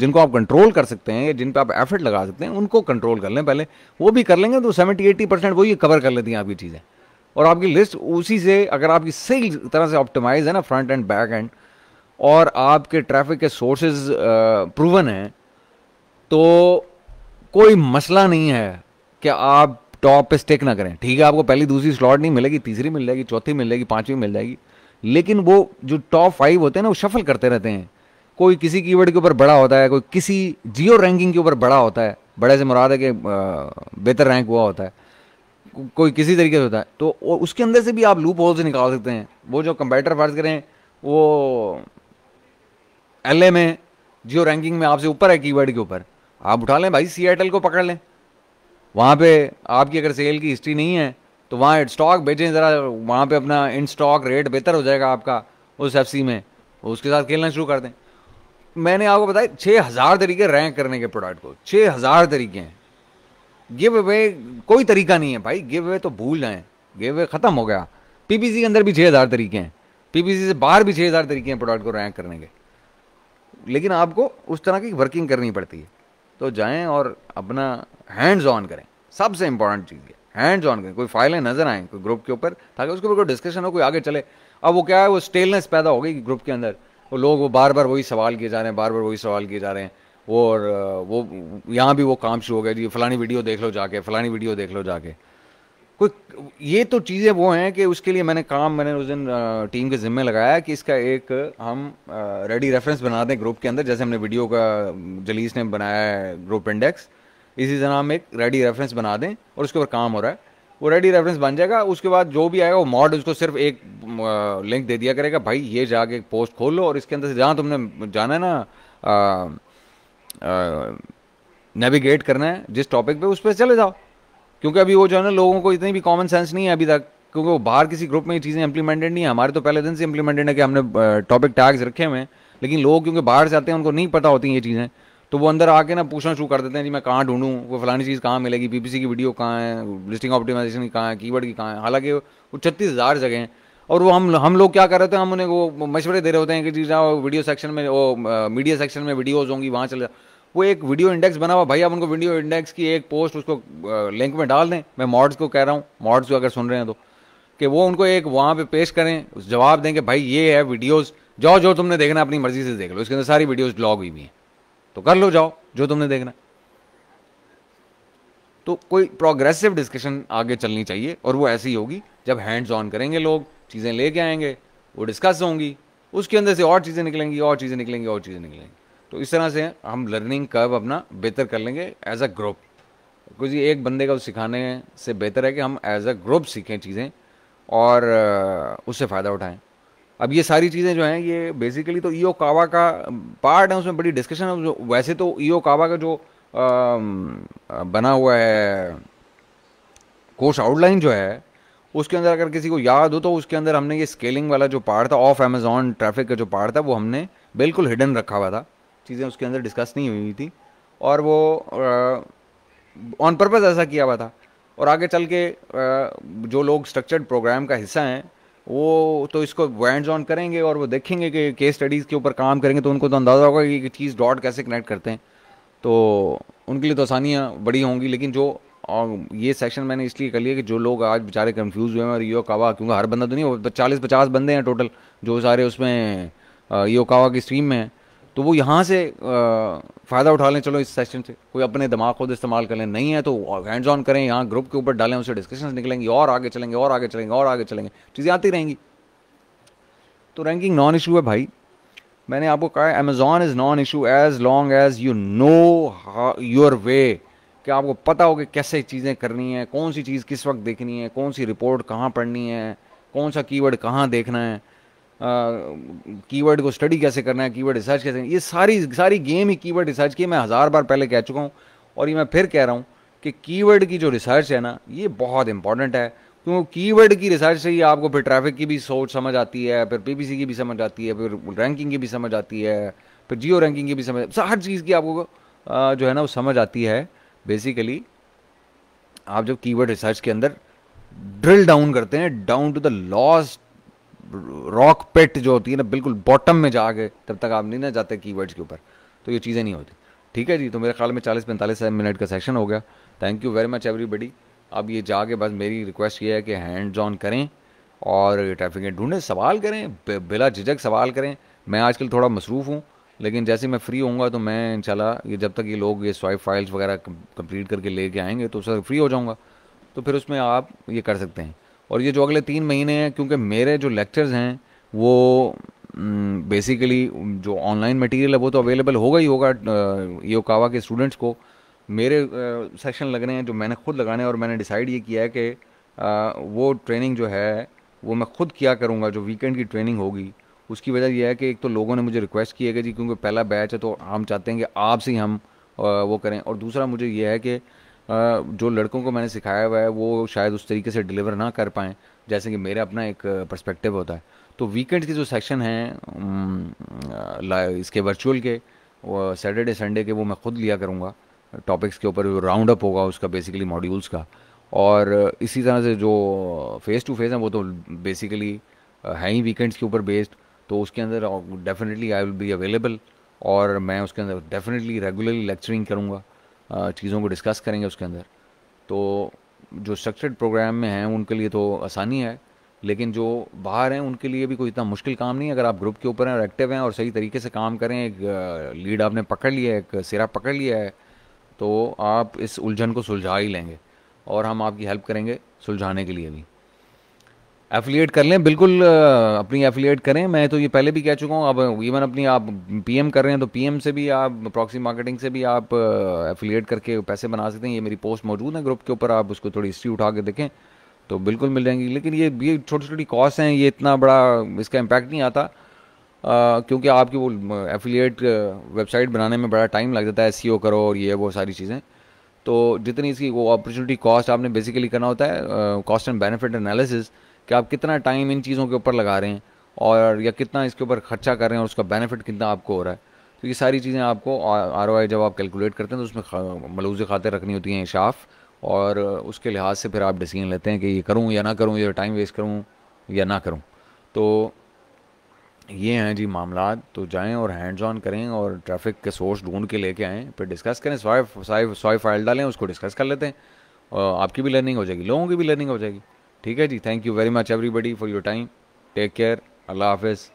जिनको आप कंट्रोल कर सकते हैं या जिन पर आप एफर्ट लगा सकते हैं उनको कंट्रोल कर लें पहले वो भी कर लेंगे तो सेवेंटी एट्टी परसेंट वही कवर कर लेती हैं आपकी चीज़ें और आपकी लिस्ट उसी से अगर आपकी सही तरह से ऑप्टिमाइज है ना फ्रंट एंड बैक एंड और आपके ट्रैफिक के सोर्सेज प्रूवन हैं तो कोई मसला नहीं है कि आप टॉप पे स्टिक ना करें ठीक है आपको पहली दूसरी स्लॉट नहीं मिलेगी तीसरी मिल जाएगी चौथी मिल जाएगी पांचवी मिल जाएगी लेकिन वो जो टॉप फाइव होते हैं ना वो शफल करते रहते हैं कोई किसी कीवर्ड के ऊपर बड़ा होता है कोई किसी जियो रैंकिंग के ऊपर बड़ा होता है बड़े से मुराद है कि बेहतर रैंक हुआ होता है कोई किसी तरीके से होता है तो उसके अंदर से भी आप लूप होल्स निकाल सकते हैं वो जो कंप्यूटर फर्ज करें वो एल में जियो रैंकिंग में आपसे ऊपर है कीवर्ड के ऊपर आप उठा लें भाई सी को पकड़ लें वहाँ पे आपकी अगर सेल की हिस्ट्री नहीं है तो वहाँ स्टॉक बेचें ज़रा वहाँ पे अपना इन स्टॉक रेट बेहतर हो जाएगा आपका उस एफ में उसके साथ खेलना शुरू कर दें मैंने आपको बताया छः हज़ार तरीके रैंक करने के प्रोडक्ट को छः हज़ार तरीके हैं गिव अवे कोई तरीका नहीं है भाई गिव अवे तो भूल जाएँ गिव अवे ख़त्म हो गया पीपीसी के अंदर भी छः हज़ार तरीके हैं पीपीसी से बाहर भी छः हज़ार तरीके हैं प्रोडक्ट को रैंक करने के लेकिन आपको उस तरह की वर्किंग करनी पड़ती है तो जाएँ और अपना हैंड्स ऑन करें सबसे इम्पॉर्टेंट चीज़ है हैंड ऑन करें कोई फाइलें नजर आएँ कोई ग्रुप के ऊपर ताकि उसके ऊपर कोई डिस्कशन हो कोई आगे चले अब वो क्या है वो स्टेलनेस पैदा हो गई ग्रुप के अंदर वो लोग वो बार बार वही सवाल किए जा रहे हैं बार बार वही सवाल किए जा रहे हैं वो और वो यहाँ भी वो काम शुरू हो गया जी फलानी वीडियो देख लो जाके फलानी वीडियो देख लो जाके कोई ये तो चीज़ें वो हैं कि उसके लिए मैंने काम मैंने उस दिन टीम के जिम्मे लगाया कि इसका एक हम रेडी रेफरेंस बना दें ग्रुप के अंदर जैसे हमने वीडियो का जलीस ने बनाया है ग्रुप इंडेक्स इसी तरह हम एक रेडी रेफरेंस बना दें और उसके ऊपर काम हो रहा है वो रेडी रेफरेंस बन जाएगा उसके बाद जो भी आएगा वो मॉड उसको सिर्फ एक लिंक दे दिया करेगा भाई ये जाके पोस्ट खोल लो और इसके अंदर से जहाँ तुमने जाना है ना नेविगेट करना है जिस टॉपिक पे उस पर चले जाओ क्योंकि अभी वो जो है ना लोगों को इतनी भी कॉमन सेंस नहीं है अभी तक क्योंकि वो बाहर किसी ग्रुप में ये चीज़ें इंप्लीमेंटेड नहीं है हमारे तो पहले दिन से इंप्लीमेंटेड है कि हमने टॉपिक टैग्स रखे हुए हैं लेकिन लोग क्योंकि बाहर से आते हैं उनको नहीं पता होती ये चीज़ें तो वो अंदर आके ना पूछना शुरू कर देते हैं जी मैं कहाँ ढूंढूँ वो फलानी चीज़ कहाँ मिलेगी पीपीसी की वीडियो कहाँ है लिस्टिंग ऑप्टिमाइजेशन की कहाँ है कीवर्ड की कहाँ है हालांकि वो छत्तीस हज़ार जगह हैं और वो हम हम लोग क्या कर रहे थे हम उन्हें वो मशवरे दे रहे होते हैं कि जी जाओ वीडियो सेक्शन में वो मीडिया सेक्शन में वीडियोज़ होंगी वहाँ चले जाओ वो एक वीडियो इंडेक्स बना हुआ भाई आप उनको वीडियो इंडेक्स की एक पोस्ट उसको लिंक में डाल दें मैं मॉड्स को कह रहा हूँ मॉड्स को अगर सुन रहे हैं तो कि वो उनको एक वहाँ पे पेश करें जवाब दें कि भाई ये है वीडियोज़ जो जो तुमने देखना अपनी मर्जी से देख लो इसके अंदर सारी वीडियोज़ ब्लॉग हुई भी हैं तो कर लो जाओ जो तुमने देखना तो कोई प्रोग्रेसिव डिस्कशन आगे चलनी चाहिए और वो ऐसी होगी जब हैंड्स ऑन करेंगे लोग चीज़ें लेके आएंगे वो डिस्कस होंगी उसके अंदर से और चीज़ें निकलेंगी और चीज़ें निकलेंगी और चीज़ें निकलेंगी तो इस तरह से हम लर्निंग कर्व अपना बेहतर कर लेंगे एज अ ग्रुप क्योंकि एक बंदे का सिखाने से बेहतर है कि हम एज अ ग्रुप सीखें चीज़ें और उससे फ़ायदा उठाएं अब ये सारी चीज़ें जो हैं ये बेसिकली तो ईओ कावा का पार्ट है उसमें बड़ी डिस्कशन है वैसे तो ईओ कावा का जो आ, बना हुआ है कोर्स आउटलाइन जो है उसके अंदर अगर किसी को याद हो तो उसके अंदर हमने ये स्केलिंग वाला जो पार्ट था ऑफ अमेजोन ट्रैफिक का जो पार्ट था वो हमने बिल्कुल हिडन रखा हुआ था चीज़ें उसके अंदर डिस्कस नहीं हुई थी और वो ऑन पर्पज़ ऐसा किया हुआ था और आगे चल के आ, जो लोग स्ट्रक्चर्ड प्रोग्राम का हिस्सा हैं वो तो इसको वैंड ऑन करेंगे और वो देखेंगे कि केस स्टडीज़ के ऊपर काम करेंगे तो उनको तो अंदाज़ा होगा कि चीज़ डॉट कैसे कनेक्ट करते हैं तो उनके लिए तो आसानियाँ बड़ी होंगी लेकिन जो और ये सेक्शन मैंने इसलिए कर लिया कि जो लोग आज बेचारे कंफ्यूज हुए हैं और यो कावा क्योंकि हर बंदा तो नहीं वो तो चालीस पचास बंदे हैं टोटल जो सारे उसमें यो कावा की स्ट्रीम में हैं तो वो यहाँ से फ़ायदा उठा लें चलो इस सेशन से कोई अपने दिमाग खुद इस्तेमाल कर लें नहीं है तो हैंड्स ऑन करें यहाँ ग्रुप के ऊपर डालें उससे डिस्कशन निकलेंगी और आगे चलेंगे और आगे चलेंगे और आगे चलेंगे चीज़ें आती रहेंगी तो रैंकिंग नॉन इशू है भाई मैंने आपको कहा Amazon is non issue as long as you know your way कि आपको पता हो कि कैसे चीज़ें करनी है कौन सी चीज़ किस वक्त देखनी है कौन सी रिपोर्ट कहाँ पढ़नी है कौन सा कीवर्ड कहाँ देखना है कीवर्ड को स्टडी कैसे करना है कीवर्ड रिसर्च कैसे करना है ये सारी सारी गेम ही कीवर्ड रिसर्च की मैं हज़ार बार पहले कह चुका हूँ और ये मैं फिर कह रहा हूँ कि कीवर्ड की जो रिसर्च है ना ये बहुत इंपॉर्टेंट है क्योंकि कीवर्ड की रिसर्च से ही आपको फिर ट्रैफिक की भी सोच समझ आती है फिर पीपीसी की भी समझ आती है फिर रैंकिंग की भी समझ आती है फिर जियो रैंकिंग की भी समझ हर चीज़ की आपको जो है ना वो समझ आती है बेसिकली आप जब कीवर्ड रिसर्च के अंदर ड्रिल डाउन करते हैं down to the last rock bed जो होती है ना बिल्कुल बॉटम में जा गए तब तक आप नहीं ना जाते की के ऊपर तो ये चीज़ें नहीं होती ठीक है जी तो मेरे ख्याल में चालीस पैंतालीस मिनट का सेशन हो गया thank you very much everybody अब ये जाके बस मेरी रिक्वेस्ट ये है कि हैंड जॉन करें और ट्रैफिक ढूंढें सवाल करें बिला झिझक सवाल करें मैं आजकल थोड़ा मसरूफ़ हूँ लेकिन जैसे मैं फ्री होऊंगा तो मैं इंशाल्लाह ये जब तक ये लोग ये स्वाइप फाइल्स वगैरह कंप्लीट करके लेके आएंगे तो उससे फ्री हो जाऊँगा तो फिर उसमें आप ये कर सकते हैं और ये जो अगले तीन महीने हैं क्योंकि मेरे जो लेक्चर्स हैं वो बेसिकली हम्म, जो ऑनलाइन मटेरियल है वो तो अवेलेबल होगा ही होगा योकावा के स्टूडेंट्स को मेरे सेक्शन लग रहे हैं जो मैंने खुद लगाने हैं और मैंने डिसाइड ये किया है कि वो ट्रेनिंग जो है वो मैं खुद किया करूँगा जो वीकेंड की ट्रेनिंग होगी उसकी वजह यह है कि एक तो लोगों ने मुझे रिक्वेस्ट किया है कि जी क्योंकि पहला बैच है तो हम चाहते हैं कि आपसे ही हम वो करें और दूसरा मुझे यह है कि जो लड़कों को मैंने सिखाया हुआ है वो शायद उस तरीके से डिलीवर ना कर पाएँ जैसे कि मेरा अपना एक परस्पेक्टिव होता है तो वीकेंड के जो सेक्शन हैं इसके वर्चुअल के सैटरडे संडे के वो मैं खुद लिया करूँगा टॉपिक्स के ऊपर राउंड अप होगा उसका बेसिकली मॉड्यूल्स का और इसी तरह से जो फेस टू फेस है वो तो बेसिकली है ही वीकेंड्स के ऊपर बेस्ड तो उसके अंदर definitely I will be available और मैं उसके अंदर डेफिनेटली रेगुलरली लेक्चरिंग करूँगा चीज़ों को डिस्कस करेंगे उसके अंदर तो जो स्ट्रक्चर्ड प्रोग्राम में हैं उनके लिए तो आसानी है लेकिन जो बाहर हैं उनके लिए भी कोई इतना मुश्किल काम नहीं है अगर आप ग्रुप के ऊपर हैं और एक्टिव हैं और सही तरीके से काम करें एक लीड आपने पकड़ लिया है एक सिरा पकड़ लिया है तो आप इस उलझन को सुलझा ही लेंगे और हम आपकी हेल्प करेंगे सुलझाने के लिए भी एफिलिएट कर लें बिल्कुल अपनी एफिलिएट करें मैं तो ये पहले भी कह चुका हूँ अब इवन अपनी आप पीएम कर रहे हैं तो पीएम से भी आप प्रॉक्सी मार्केटिंग से भी आप एफिलिएट करके पैसे बना सकते हैं ये मेरी पोस्ट मौजूद है ग्रुप के ऊपर आप उसको थोड़ी हिस्ट्री उठा के देखें तो बिल्कुल मिल जाएंगी लेकिन ये ये छोटी छोटी कॉस्ट हैं ये इतना बड़ा इसका इम्पैक्ट नहीं आता क्योंकि आपकी वो एफिलिएट वेबसाइट बनाने में बड़ा टाइम लग जाता है एस e करो और ये वो सारी चीज़ें तो जितनी इसकी वो अपॉर्चुनिटी कॉस्ट आपने बेसिकली करना होता है कॉस्ट एंड बेनिफिट एनालिसिस कि आप कितना टाइम इन चीज़ों के ऊपर लगा रहे हैं और या कितना इसके ऊपर खर्चा कर रहे हैं और उसका बेनिफिट कितना आपको हो रहा है तो ये सारी चीज़ें आपको आर जब आप कैलकुलेट करते हैं तो उसमें मलूज खाते रखनी होती हैं इशाफ और उसके लिहाज से फिर आप डिसीजन लेते हैं कि ये करूँ या ना करूँ या टाइम वेस्ट करूँ या ना करूँ तो ये हैं जी मामला तो जाएं और हैंड्स ऑन करें और ट्रैफिक के सोर्स ढूंढ के लेके आएँ फिर डिस्कस करें सॉय सॉय फाइल डालें उसको डिस्कस कर लेते हैं और आपकी भी लर्निंग हो जाएगी लोगों की भी लर्निंग हो जाएगी ठीक है जी thank you very much everybody for your time take care अल्लाह हाफिज़